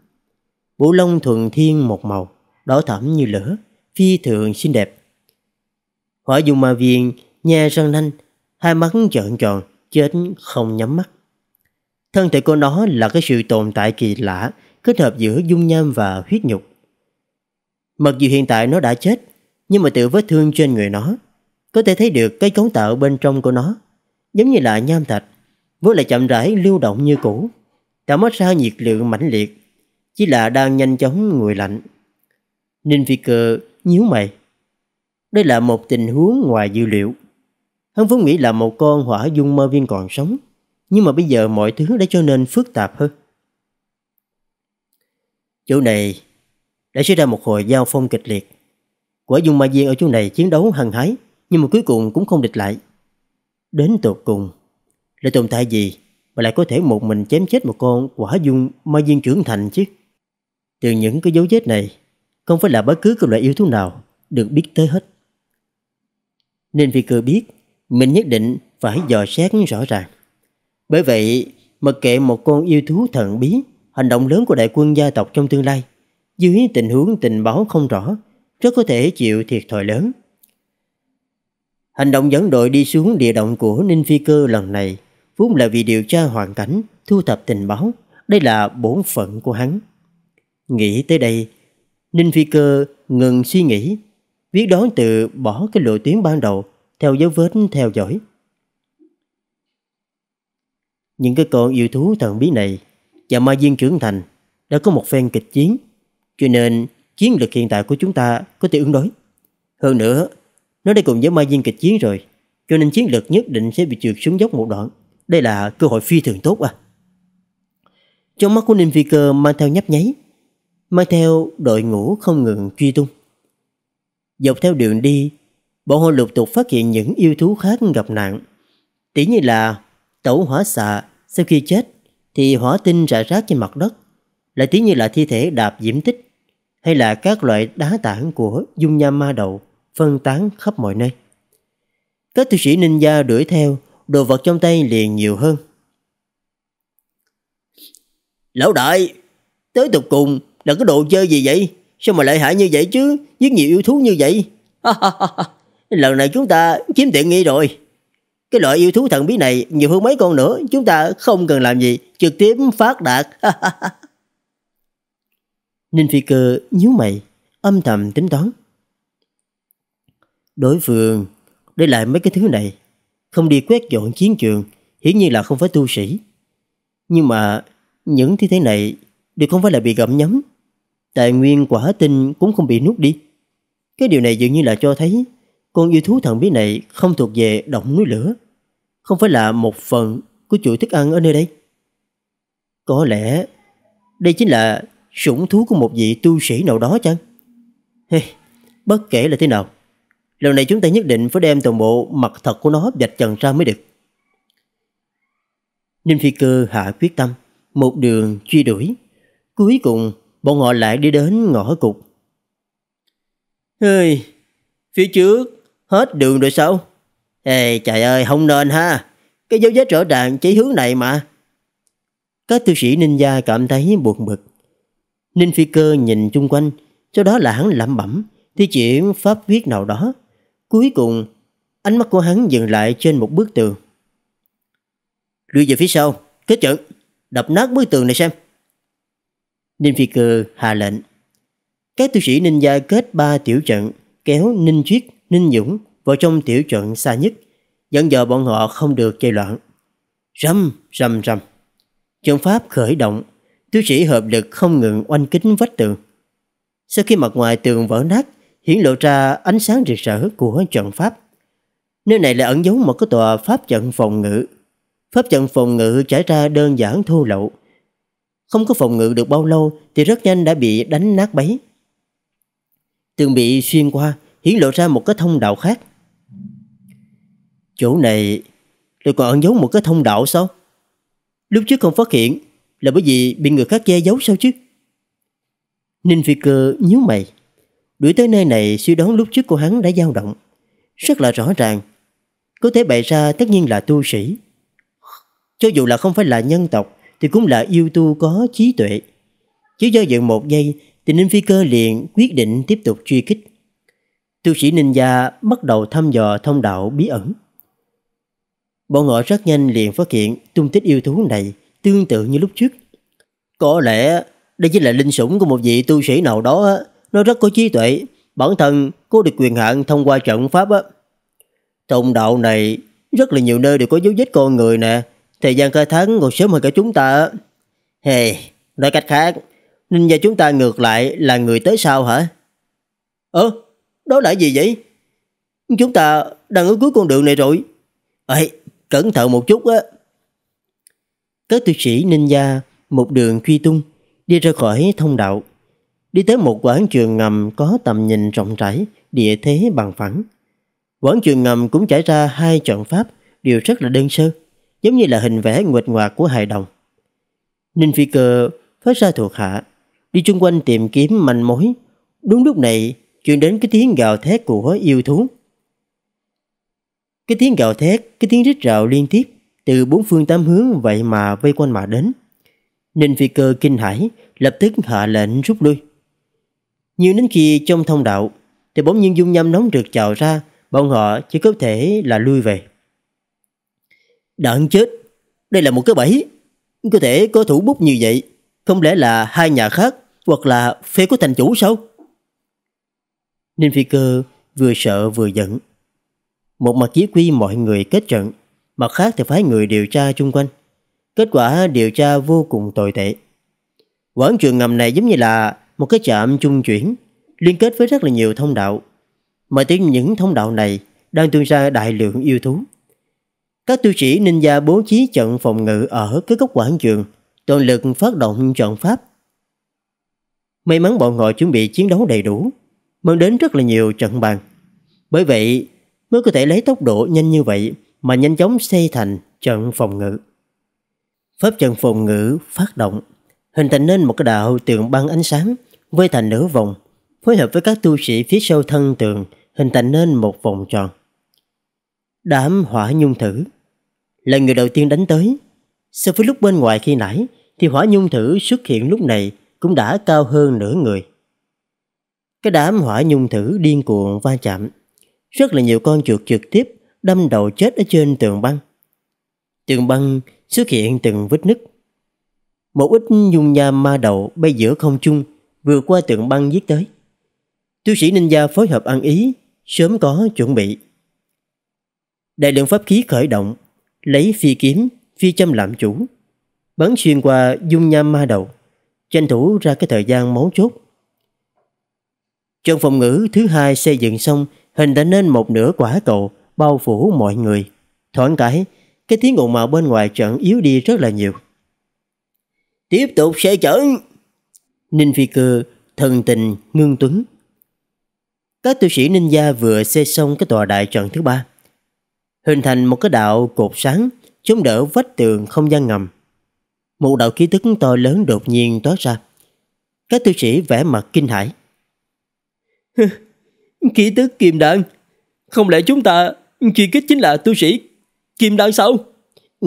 Bộ lông thuần thiên một màu, đỏ thẫm như lửa, phi thường xinh đẹp. Hỏa dung ma viên Nhà Sơn Thanh Hai mắt trợn tròn Chết không nhắm mắt Thân thể của nó là cái sự tồn tại kỳ lạ Kết hợp giữa dung nham và huyết nhục Mặc dù hiện tại nó đã chết Nhưng mà từ vết thương trên người nó Có thể thấy được cái cấu tạo bên trong của nó Giống như là nham thạch Với lại chậm rãi lưu động như cũ Tạo mất ra nhiệt lượng mãnh liệt Chỉ là đang nhanh chóng nguội lạnh Ninh Phi Cơ nhíu mày Đây là một tình huống ngoài dự liệu Hắn vốn nghĩ là một con hỏa dung mơ viên còn sống, nhưng mà bây giờ mọi thứ đã trở nên phức tạp hơn. Chỗ này đã xảy ra một hồi giao phong kịch liệt. Quả dung ma viên ở chỗ này chiến đấu hăng hái, nhưng mà cuối cùng cũng không địch lại. Đến tột cùng, lại tồn tại gì mà lại có thể một mình chém chết một con quả dung ma viên trưởng thành chứ? Từ những cái dấu vết này, không phải là bất cứ cái loại yêu thú nào được biết tới hết. Nên vì cơ biết mình nhất định phải dò xét rõ ràng. Bởi vậy, mặc kệ một con yêu thú thần bí, hành động lớn của đại quân gia tộc trong tương lai, dưới tình huống tình báo không rõ, rất có thể chịu thiệt thòi lớn. Hành động dẫn đội đi xuống địa động của Ninh Phi Cơ lần này vốn là vì điều tra hoàn cảnh, thu thập tình báo. Đây là bổn phận của hắn. Nghĩ tới đây, Ninh Phi Cơ ngừng suy nghĩ, biết đoán từ bỏ cái lộ tuyến ban đầu theo dấu vết theo dõi. Những cái con yêu thú thần bí này và ma viên trưởng thành đã có một phen kịch chiến, cho nên chiến lực hiện tại của chúng ta có thể ứng đối. Hơn nữa, nó đã cùng với ma viên kịch chiến rồi, cho nên chiến lực nhất định sẽ bị trượt xuống dốc một đoạn. Đây là cơ hội phi thường tốt à. Trong mắt của Ninh Phi Cơ mang theo nhấp nháy, mang theo đội ngũ không ngừng truy tung. Dọc theo đường đi bọn họ lục tục phát hiện những yêu thú khác gặp nạn. Tỉ như là tẩu hỏa xạ sau khi chết thì hỏa tinh rải rác trên mặt đất, lại tỉ như là thi thể đạp diễm tích hay là các loại đá tảng của dung nham ma đậu phân tán khắp mọi nơi. Các tu sĩ ninh gia đuổi theo, đồ vật trong tay liền nhiều hơn. Lão đại, tới tục cùng là cái đồ chơi gì vậy? Sao mà lợi hại như vậy chứ? Giết nhiều yêu thú như vậy? Ha ha ha ha. Lần này chúng ta chiếm tiện nghi rồi. Cái loại yêu thú thần bí này nhiều hơn mấy con nữa, chúng ta không cần làm gì, trực tiếp phát đạt. Ninh Phi Cơ nhíu mày, âm thầm tính toán. Đối phương để lại mấy cái thứ này, không đi quét dọn chiến trường, hiển nhiên là không phải tu sĩ. Nhưng mà những thứ thế này đều không phải là bị gặm nhấm, tài nguyên quả tinh cũng không bị nuốt đi. Cái điều này dường như là cho thấy con yêu thú thần bí này không thuộc về động núi lửa, không phải là một phần của chuỗi thức ăn ở nơi đây. Có lẽ đây chính là sủng thú của một vị tu sĩ nào đó chăng? Hey, bất kể là thế nào, lần này chúng ta nhất định phải đem toàn bộ mặt thật của nó vạch trần ra mới được. Ninh Phi Cơ hạ quyết tâm, một đường truy đuổi. Cuối cùng, bọn họ lại đi đến ngõ cục. Hey, phía trước Hết đường rồi sao? Ê trời ơi không nên ha. Cái dấu vết rõ ràng chỉ hướng này mà. Các tu sĩ ninh gia cảm thấy buồn bực. Ninh phi cơ nhìn chung quanh. Sau đó là hắn lẩm bẩm. Thi triển pháp viết nào đó. Cuối cùng ánh mắt của hắn dừng lại trên một bức tường. Lui về phía sau. Kết trận. Đập nát bức tường này xem. Ninh phi cơ hạ lệnh. Các tu sĩ ninh gia kết ba tiểu trận kéo ninh triết Ninh Dũng vào trong tiểu trận xa nhất, dẫn dò bọn họ không được chạy loạn. Rầm, rầm rầm. Trận pháp khởi động, tứ sĩ hợp lực không ngừng oanh kích vách tường. Sau khi mặt ngoài tường vỡ nát, hiển lộ ra ánh sáng rực rỡ của trận pháp. Nơi này là ẩn giấu một cái tòa pháp trận phòng ngự. Pháp trận phòng ngự trải ra đơn giản thô lậu. Không có phòng ngự được bao lâu thì rất nhanh đã bị đánh nát bấy. Tường bị xuyên qua, hiển lộ ra một cái thông đạo khác. Chỗ này lại còn ẩn giấu một cái thông đạo sao? Lúc trước không phát hiện là bởi vì bị người khác che giấu sao chứ? Ninh Phi Cơ nhíu mày. Đuổi tới nơi này suy đoán lúc trước của hắn đã dao động. Rất là rõ ràng. Có thể bày ra tất nhiên là tu sĩ. Cho dù là không phải là nhân tộc thì cũng là yêu tu có trí tuệ. chỉ do dự một giây thì Ninh Phi Cơ liền quyết định tiếp tục truy kích tu sĩ Ninh Gia bắt đầu thăm dò thông đạo bí ẩn. Bọn họ rất nhanh liền phát hiện tung tích yêu thú này tương tự như lúc trước. Có lẽ đây chính là linh sủng của một vị tu sĩ nào đó, nó rất có trí tuệ, bản thân có được quyền hạn thông qua trận pháp. Thông đạo này rất là nhiều nơi đều có dấu vết con người nè, thời gian khai thác còn sớm hơn cả chúng ta. Hey, nói cách khác, Ninh gia chúng ta ngược lại là người tới sau hả? Ơ, đó là gì vậy? Chúng ta đang ở cuối con đường này rồi. Ê, cẩn thận một chút á. Các tu sĩ Ninja một đường truy tung, đi ra khỏi thông đạo. Đi tới một quảng trường ngầm có tầm nhìn rộng rãi, địa thế bằng phẳng. Quảng trường ngầm cũng trải ra hai trận pháp, đều rất là đơn sơ, giống như là hình vẽ nguệch ngoạc của hài đồng. Ninh Phi Cơ phát ra thuộc hạ, đi chung quanh tìm kiếm manh mối. Đúng lúc này, chuyển đến cái tiếng gào thét của yêu thú. Cái tiếng gào thét, cái tiếng rít rào liên tiếp từ bốn phương tám hướng vậy mà vây quanh mà đến. Ninh phi cơ kinh hãi, lập tức hạ lệnh rút lui. Nhưng đến khi trong thông đạo, thì bỗng nhiên dung nham nóng rực trào ra, bọn họ chỉ có thể là lui về. Đợn chết, đây là một cái bẫy. Có thể có thủ bút như vậy, không lẽ là hai nhà khác hoặc là phe của thành chủ sao? Ninh Phi Cơ vừa sợ vừa giận. Một mặt chỉ quy mọi người kết trận, mặt khác thì phái người điều tra chung quanh. Kết quả điều tra vô cùng tồi tệ. Quảng trường ngầm này giống như là một cái trạm trung chuyển, liên kết với rất là nhiều thông đạo. Mà tiếng những thông đạo này đang tuôn ra đại lượng yêu thú. Các tu sĩ ninh gia bố trí trận phòng ngự ở cái góc quảng trường, toàn lực phát động trận pháp. May mắn bọn họ chuẩn bị chiến đấu đầy đủ, mang đến rất là nhiều trận bàn. Bởi vậy mới có thể lấy tốc độ nhanh như vậy mà nhanh chóng xây thành trận phòng ngự. Pháp trận phòng ngự phát động, hình thành nên một cái đạo tường băng ánh sáng với thành nửa vòng, phối hợp với các tu sĩ phía sau thân tường hình thành nên một vòng tròn. Đám hỏa nhung thử là người đầu tiên đánh tới. So với lúc bên ngoài khi nãy thì hỏa nhung thử xuất hiện lúc này cũng đã cao hơn nửa người. Cái đám hỏa nhung thử điên cuồng va chạm. Rất là nhiều con chuột trực tiếp đâm đầu chết ở trên tường băng. Tường băng xuất hiện từng vết nứt. Một ít nhung nham ma đầu bay giữa không trung vừa qua tường băng giết tới. Tu sĩ ninh gia phối hợp ăn ý, sớm có chuẩn bị. Đại lượng pháp khí khởi động, lấy phi kiếm, phi châm làm chủ, bắn xuyên qua dung nham ma đầu, tranh thủ ra cái thời gian mấu chốt trong phòng ngữ thứ hai xây dựng xong, hình đã nên một nửa quả cầu bao phủ mọi người. Thoáng cái, cái tiếng ồn ào bên ngoài trận yếu đi rất là nhiều. Tiếp tục xây trận! Ninh Phi Cơ, thần tình, ngưng tuấn. Các tu sĩ Ninh Gia vừa xây xong cái tòa đại trận thứ ba. Hình thành một cái đạo cột sáng, chống đỡ vách tường không gian ngầm. Một đạo khí tức to lớn đột nhiên tỏa ra. Các tu sĩ vẽ mặt kinh hãi. Ký tức kim đan. Không lẽ chúng ta chi kích chính là tu sĩ kim đan sao?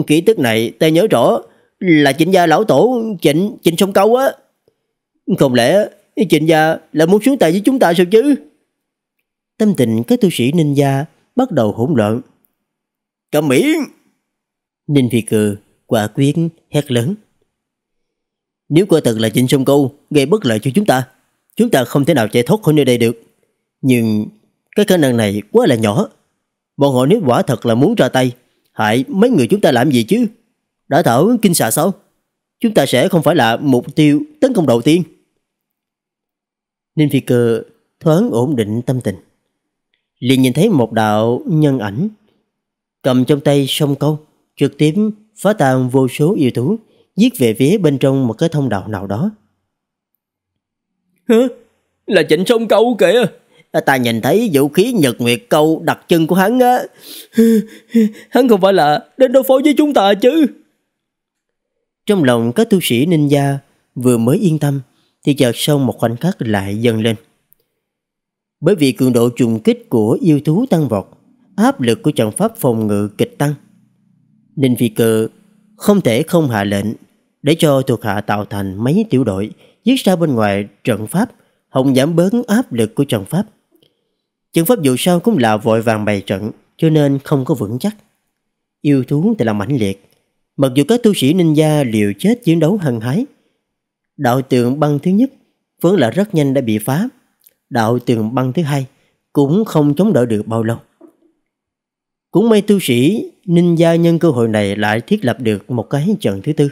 Ký tức này ta nhớ rõ là chỉnh gia lão tổ chỉnh chỉnh sông câu á. Không lẽ chỉnh gia là muốn xuống tay với chúng ta sao chứ? Tâm tình các tu sĩ ninh gia bắt đầu hỗn loạn. Cầm miệng! Ninh Phi Cừ quả quyết hét lớn. Nếu quả thật là chỉnh sông câu gây bất lợi cho chúng ta Chúng ta không thể nào chạy thoát khỏi nơi đây được. Nhưng cái khả năng này quá là nhỏ. Bọn họ nếu quả thật là muốn ra tay, hại mấy người chúng ta làm gì chứ? Đã thở kinh xạ sao? Chúng ta sẽ không phải là mục tiêu tấn công đầu tiên. Ninh Phi Cơ thoáng ổn định tâm tình. Liền nhìn thấy một đạo nhân ảnh cầm trong tay song câu, trực tiếp phá tan vô số yêu thú, giết về phía bên trong một cái thông đạo nào đó. Hứ, là chỉnh Sông Câu kìa. Ta nhìn thấy vũ khí nhật nguyệt câu đặc trưng của hắn á. Hắn không phải là đến đối phó với chúng ta chứ. Trong lòng các tu sĩ ninja vừa mới yên tâm thì chợt sau một khoảnh khắc lại dâng lên. Bởi vì cường độ trùng kích của yêu thú tăng vọt, áp lực của trận pháp phòng ngự kịch tăng. Ninh Phi cờ không thể không hạ lệnh để cho thuộc hạ tạo thành mấy tiểu đội giết ra bên ngoài trận pháp, hồng giảm bớt áp lực của trận pháp. Trận pháp dù sao cũng là vội vàng bày trận, cho nên không có vững chắc. Yêu thú thì là mãnh liệt, mặc dù các tu sĩ ninh gia liều chết chiến đấu hăng hái. Đạo tượng băng thứ nhất vốn là rất nhanh đã bị phá. Đạo tượng băng thứ hai cũng không chống đỡ được bao lâu. Cũng may tu sĩ ninh gia nhân cơ hội này lại thiết lập được một cái trận thứ tư.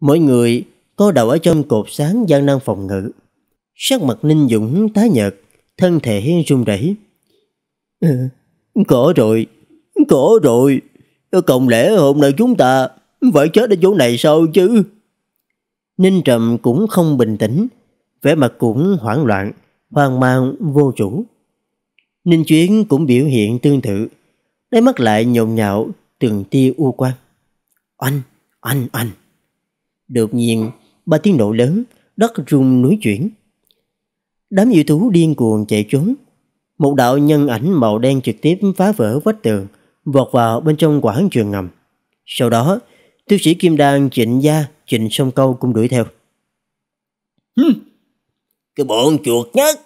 Mỗi người cô đầu ở trong cột sáng gian nan phòng ngự. Sắc mặt Ninh Dũng tái nhợt, thân thể run rẩy. Ừ, cổ rồi, cổ rồi, cộng lẽ hôm nay chúng ta phải chết ở chỗ này sao chứ? Ninh Trầm cũng không bình tĩnh, vẻ mặt cũng hoảng loạn, hoang mang, vô chủ. Ninh Chuyến cũng biểu hiện tương tự, đáy mắt lại nhộn nhạo, từng tia u quang. anh anh anh Đột nhiên, ba tiếng nổ lớn, đất rung núi chuyển. Đám yêu thú điên cuồng chạy trốn. Một đạo nhân ảnh màu đen trực tiếp phá vỡ vách tường, vọt vào bên trong quảng trường ngầm. Sau đó, tiêu sĩ Kim Đan trịnh gia, trịnh sông câu cũng đuổi theo. Hừm, cái bọn chuột nhát,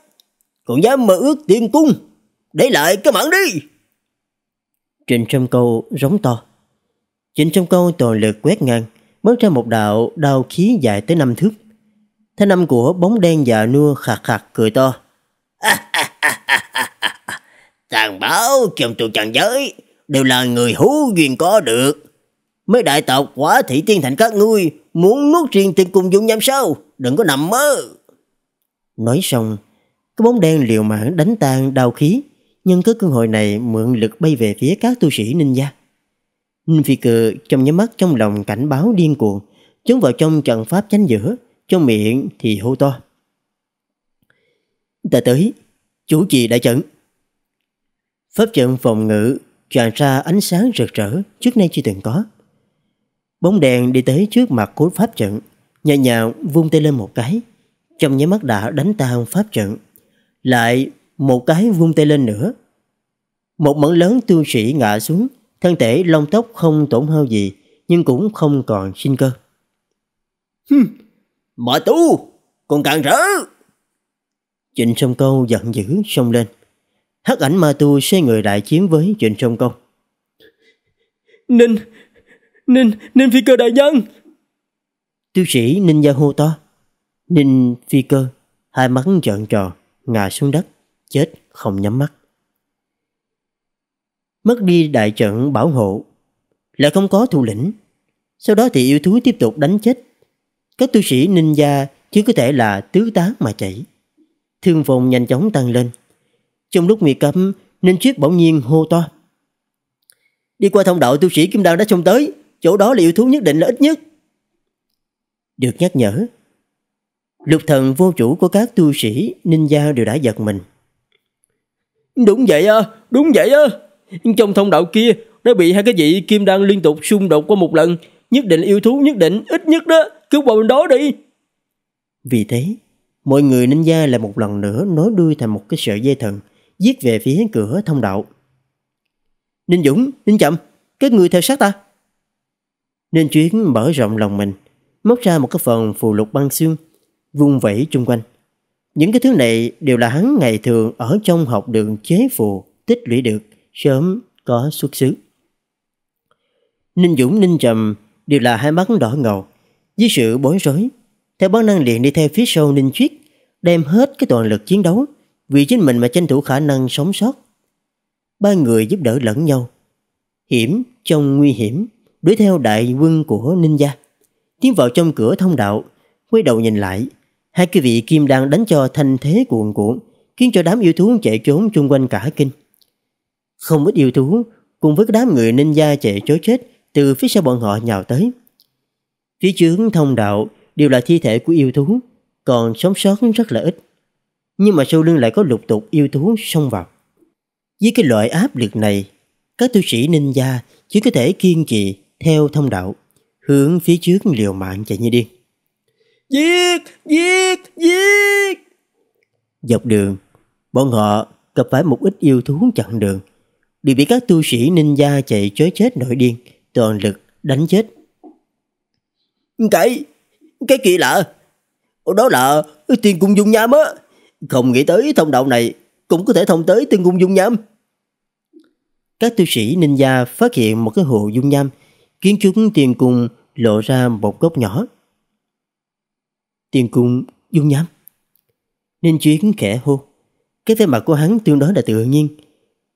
còn dám mơ ước tiên cung, để lại cái mạng đi. Trịnh sông câu giống to. Trịnh sông câu toàn lực quét ngang, bước ra một đạo đau khí dài tới năm thước. Thế năm của bóng đen già nua khạc khạc cười to. Tàn báo trong tù trần giới đều là người hữu duyên có được. Mấy đại tộc quá thị tiên thành các ngươi muốn nuốt riêng tiên cung dung nham sao? Đừng có nằm mơ. Nói xong, cái bóng đen liều mạng đánh tan đau khí, nhưng cứ cơ hội này mượn lực bay về phía các tu sĩ ninh gia phi Vicker trong nhắm mắt trong lòng cảnh báo điên cuồng, chống vào trong trận pháp chánh giữa, trong miệng thì hô to. Ta tới, chủ trì đại trận. Pháp trận phòng ngự tràn ra ánh sáng rực rỡ trước nay chưa từng có. Bóng đèn đi tới trước mặt của pháp trận, nhẹ nhàng vung tay lên một cái, trong nháy mắt đã đánh tan pháp trận. Lại một cái vung tay lên nữa. Một mảng lớn tu sĩ ngã xuống, thân thể lông tóc không tổn hao gì, nhưng cũng không còn sinh cơ. Hừm, mọi tu, còn càng rỡ. Trịnh sông câu giận dữ xông lên. Hắc ảnh ma tu xoay người đại chiến với trịnh sông câu. Ninh, Ninh, Ninh phi cơ đại nhân. Tiêu sĩ Ninh gia hô to. Ninh phi cơ, hai mắt trợn tròn, ngà xuống đất, chết không nhắm mắt mất đi đại trận bảo hộ, lại không có thủ lĩnh. Sau đó thì yêu thú tiếp tục đánh chết. Các tu sĩ ninja chỉ có thể là tứ tán mà chạy. Thương vong nhanh chóng tăng lên. Trong lúc nguy cấp, Ninh triết bỗng nhiên hô to. Đi qua thông đạo tu sĩ Kim Đan đã xông tới, chỗ đó là yêu thú nhất định là ít nhất. Được nhắc nhở, lục thần vô chủ của các tu sĩ ninja đều đã giật mình. Đúng vậy á, à, đúng vậy á. À. Trong thông đạo kia, nó bị hai cái vị kim đang liên tục xung đột qua một lần. Nhất định yêu thú nhất định, ít nhất đó, cứu bọn đó đi. Vì thế, mọi người ninh gia lại một lần nữa nối đuôi thành một cái sợi dây thần, giết về phía cửa thông đạo. Ninh Dũng, Ninh Chậm, các người theo sát ta. Ninh Chuyến mở rộng lòng mình, móc ra một cái phần phù lục băng xương, vung vẩy chung quanh. Những cái thứ này đều là hắn ngày thường ở trong học đường chế phù tích lũy được sớm có xuất xứ. Ninh Dũng, Ninh Trầm đều là hai mắt đỏ ngầu. Với sự bối rối, theo bản năng liền đi theo phía sau Ninh Chuyết, đem hết cái toàn lực chiến đấu, vì chính mình mà tranh thủ khả năng sống sót. Ba người giúp đỡ lẫn nhau. Hiểm trong nguy hiểm, đuổi theo đại quân của Ninh gia. Tiến vào trong cửa thông đạo, quay đầu nhìn lại, hai cái vị kim đang đánh cho thanh thế cuồn cuộn, khiến cho đám yêu thú chạy trốn chung quanh cả kinh. Không ít yêu thú cùng với đám người ninh gia chạy trối chết từ phía sau bọn họ nhào tới. Phía trước thông đạo đều là thi thể của yêu thú, còn sống sót rất là ít. Nhưng mà sau lưng lại có lục tục yêu thú xông vào. Với cái loại áp lực này, các tu sĩ ninh gia chỉ có thể kiên trì theo thông đạo, hướng phía trước liều mạng chạy như điên. Giết! Giết! Giết! Dọc đường, bọn họ gặp phải một ít yêu thú chặn đường, đều bị các tu sĩ ninja chạy chối chết nổi điên, toàn lực đánh chết. Cái, cái kỳ lạ, đó là tiên cung dung nham á. Không nghĩ tới thông đạo này cũng có thể thông tới tiên cung dung nham. Các tu sĩ ninja phát hiện một cái hồ dung nham, kiến chúng tiền cung lộ ra một góc nhỏ. Tiền cung dung nham. Ninh chuyến khẽ hô. Cái vẻ mặt của hắn tương đối là tự nhiên,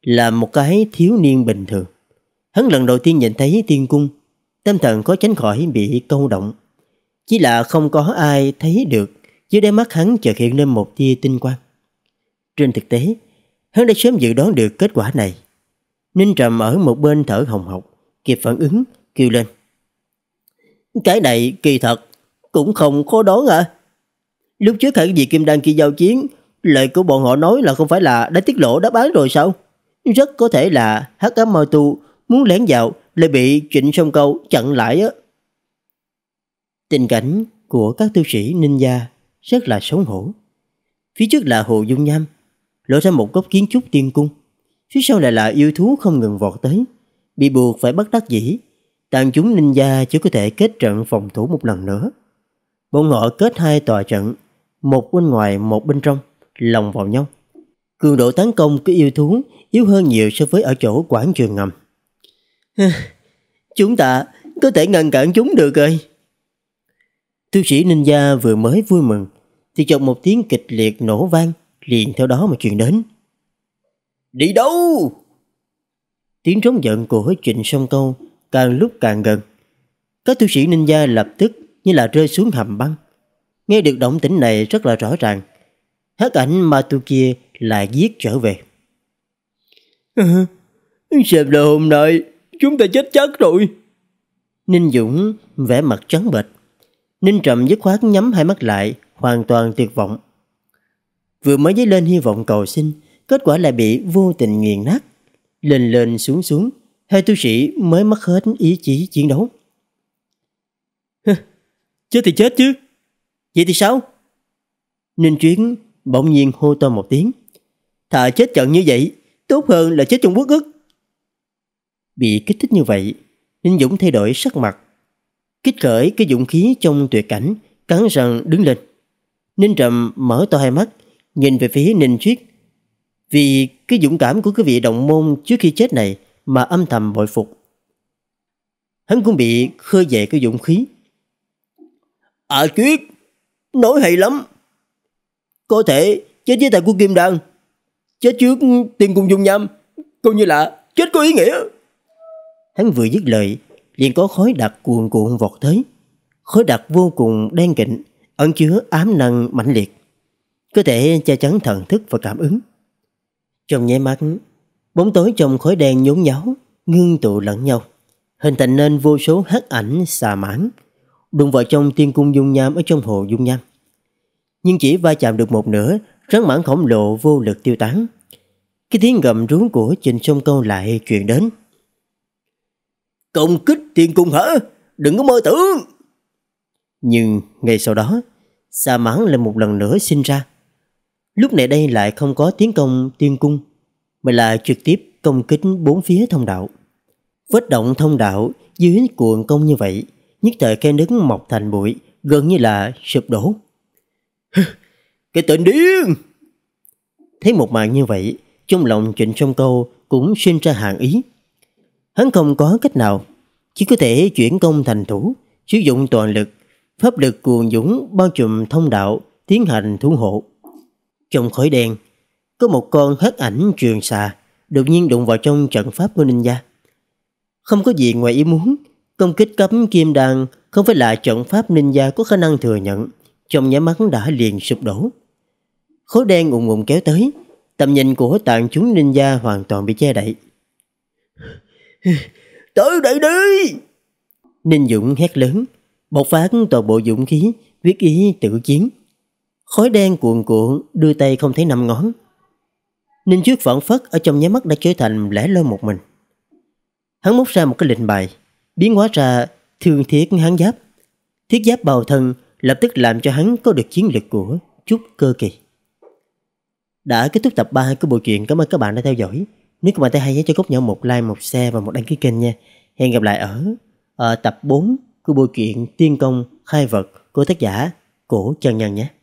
là một cái thiếu niên bình thường. Hắn lần đầu tiên nhìn thấy tiên cung, tâm thần có tránh khỏi bị câu động. Chỉ là không có ai thấy được dưới đáy mắt hắn chợt hiện lên một tia tinh quang. Trên thực tế, hắn đã sớm dự đoán được kết quả này. Ninh Trầm ở một bên thở hồng hộc, kịp phản ứng, kêu lên. Cái này kỳ thật, cũng không khó đoán à. Lúc trước hẳn vì Kim Đan kia giao chiến, lời của bọn họ nói là không phải là đã tiết lộ đáp án rồi sao? Rất có thể là hắc ám mau tu muốn lén vào lại bị trịnh sông câu chặn lại á. Tình cảnh của các tu sĩ ninh gia rất là xấu hổ. Phía trước là hồ dung nham, lộ ra một góc kiến trúc tiên cung. Phía sau lại là yêu thú không ngừng vọt tới, bị buộc phải bắt đắc dĩ. Tàn chúng ninh gia chỉ có thể kết trận phòng thủ một lần nữa. Bọn họ kết hai tòa trận, một bên ngoài một bên trong, lòng vào nhau cường độ tấn công của yêu thú yếu hơn nhiều so với ở chỗ quảng trường ngầm. chúng ta có thể ngăn cản chúng được rồi. tu sĩ ninh gia vừa mới vui mừng, thì chợt một tiếng kịch liệt nổ vang liền theo đó mà truyền đến. Đi đâu? Tiếng trống giận của Trịnh Sông Câu càng lúc càng gần. Các tu sĩ ninh gia lập tức như là rơi xuống hầm băng. Nghe được động tĩnh này rất là rõ ràng. Hắc ảnh mà tu kia lại giết trở về. À, xem là hôm nay chúng ta chết chắc rồi. Ninh Dũng vẻ mặt trắng bệch. Ninh Trầm dứt khoát nhắm hai mắt lại, hoàn toàn tuyệt vọng. Vừa mới dấy lên hy vọng cầu sinh, kết quả lại bị vô tình nghiền nát. Lên lên xuống xuống, hai tu sĩ mới mất hết ý chí chiến đấu. chết thì chết chứ, vậy thì sao? Ninh Chuyến bỗng nhiên hô to một tiếng. Thà chết trận như vậy, tốt hơn là chết trong quốc ức. Bị kích thích như vậy, Ninh Dũng thay đổi sắc mặt. Kích khởi cái dũng khí trong tuyệt cảnh, cắn răng đứng lên. Ninh Trầm mở to hai mắt, nhìn về phía Ninh Chuyết. Vì cái dũng cảm của cái vị động môn trước khi chết này mà âm thầm bội phục. Hắn cũng bị khơi dậy cái dũng khí. À Chuyết, nói hay lắm. Có thể chết với tay của Kim Đan Chết trước tiên cung dung nham Coi như là chết có ý nghĩa Hắn vừa dứt lời liền có khói đặc cuồn cuộn vọt tới Khói đặc vô cùng đen kịnh Ẩn chứa ám năng mãnh liệt có thể che chắn thần thức và cảm ứng Trong nháy mắt Bóng tối trong khói đen nhốn nháo Ngưng tụ lẫn nhau Hình thành nên vô số hắc ảnh xà mãn Đụng vào trong tiên cung dung nham Ở trong hồ dung nham Nhưng chỉ va chạm được một nửa rắn mãn khổng lồ vô lực tiêu tán. Cái tiếng gầm rú của Trình Sông Câu lại truyền đến. Công kích thiên cung hả? Đừng có mơ tưởng! Nhưng ngay sau đó, xa mãn lại một lần nữa sinh ra. Lúc này đây lại không có tiếng công tiên cung, mà là trực tiếp công kích bốn phía thông đạo. Vết động thông đạo dưới cuồng công như vậy, nhất thời cây đứng mọc thành bụi, gần như là sụp đổ. Cái tên điên! Thấy một màn như vậy, trong lòng Trịnh Sông Câu cũng sinh ra hàng ý. Hắn không có cách nào, chỉ có thể chuyển công thành thủ, sử dụng toàn lực, pháp lực cuồng dũng bao trùm thông đạo, tiến hành thủ hộ. Trong khói đen, có một con hắc ảnh trường xà đột nhiên đụng vào trong trận pháp của Ninh Gia. Không có gì ngoài ý muốn, công kích cấm kim đan không phải là trận pháp Ninh Gia có khả năng thừa nhận, trong nháy mắt đã liền sụp đổ khối đen ùng ùng kéo tới, tầm nhìn của tàn chúng ninja hoàn toàn bị che đậy. Tới đây đi! Ninh Dũng hét lớn, bộc phát toàn bộ dũng khí, quyết ý tự chiến. khối đen cuồn cuộn, đưa tay không thấy năm ngón. Ninh Trước phản phất ở trong nháy mắt đã trở thành lẻ loi một mình. Hắn móc ra một cái lệnh bài, biến hóa ra thương thiết hắn giáp. Thiết giáp bào thân lập tức làm cho hắn có được chiến lực của chút cơ kỳ đã kết thúc tập 3 của bộ truyện. Cảm ơn các bạn đã theo dõi. Nếu các bạn thấy hay nhớ cho Cúc Nhỏ một like, một share và một đăng ký kênh nha. Hẹn gặp lại ở, ở ờ, tập 4 của bộ truyện Tiên Công Khai Vật của tác giả Cổ Trần Nhân nhé.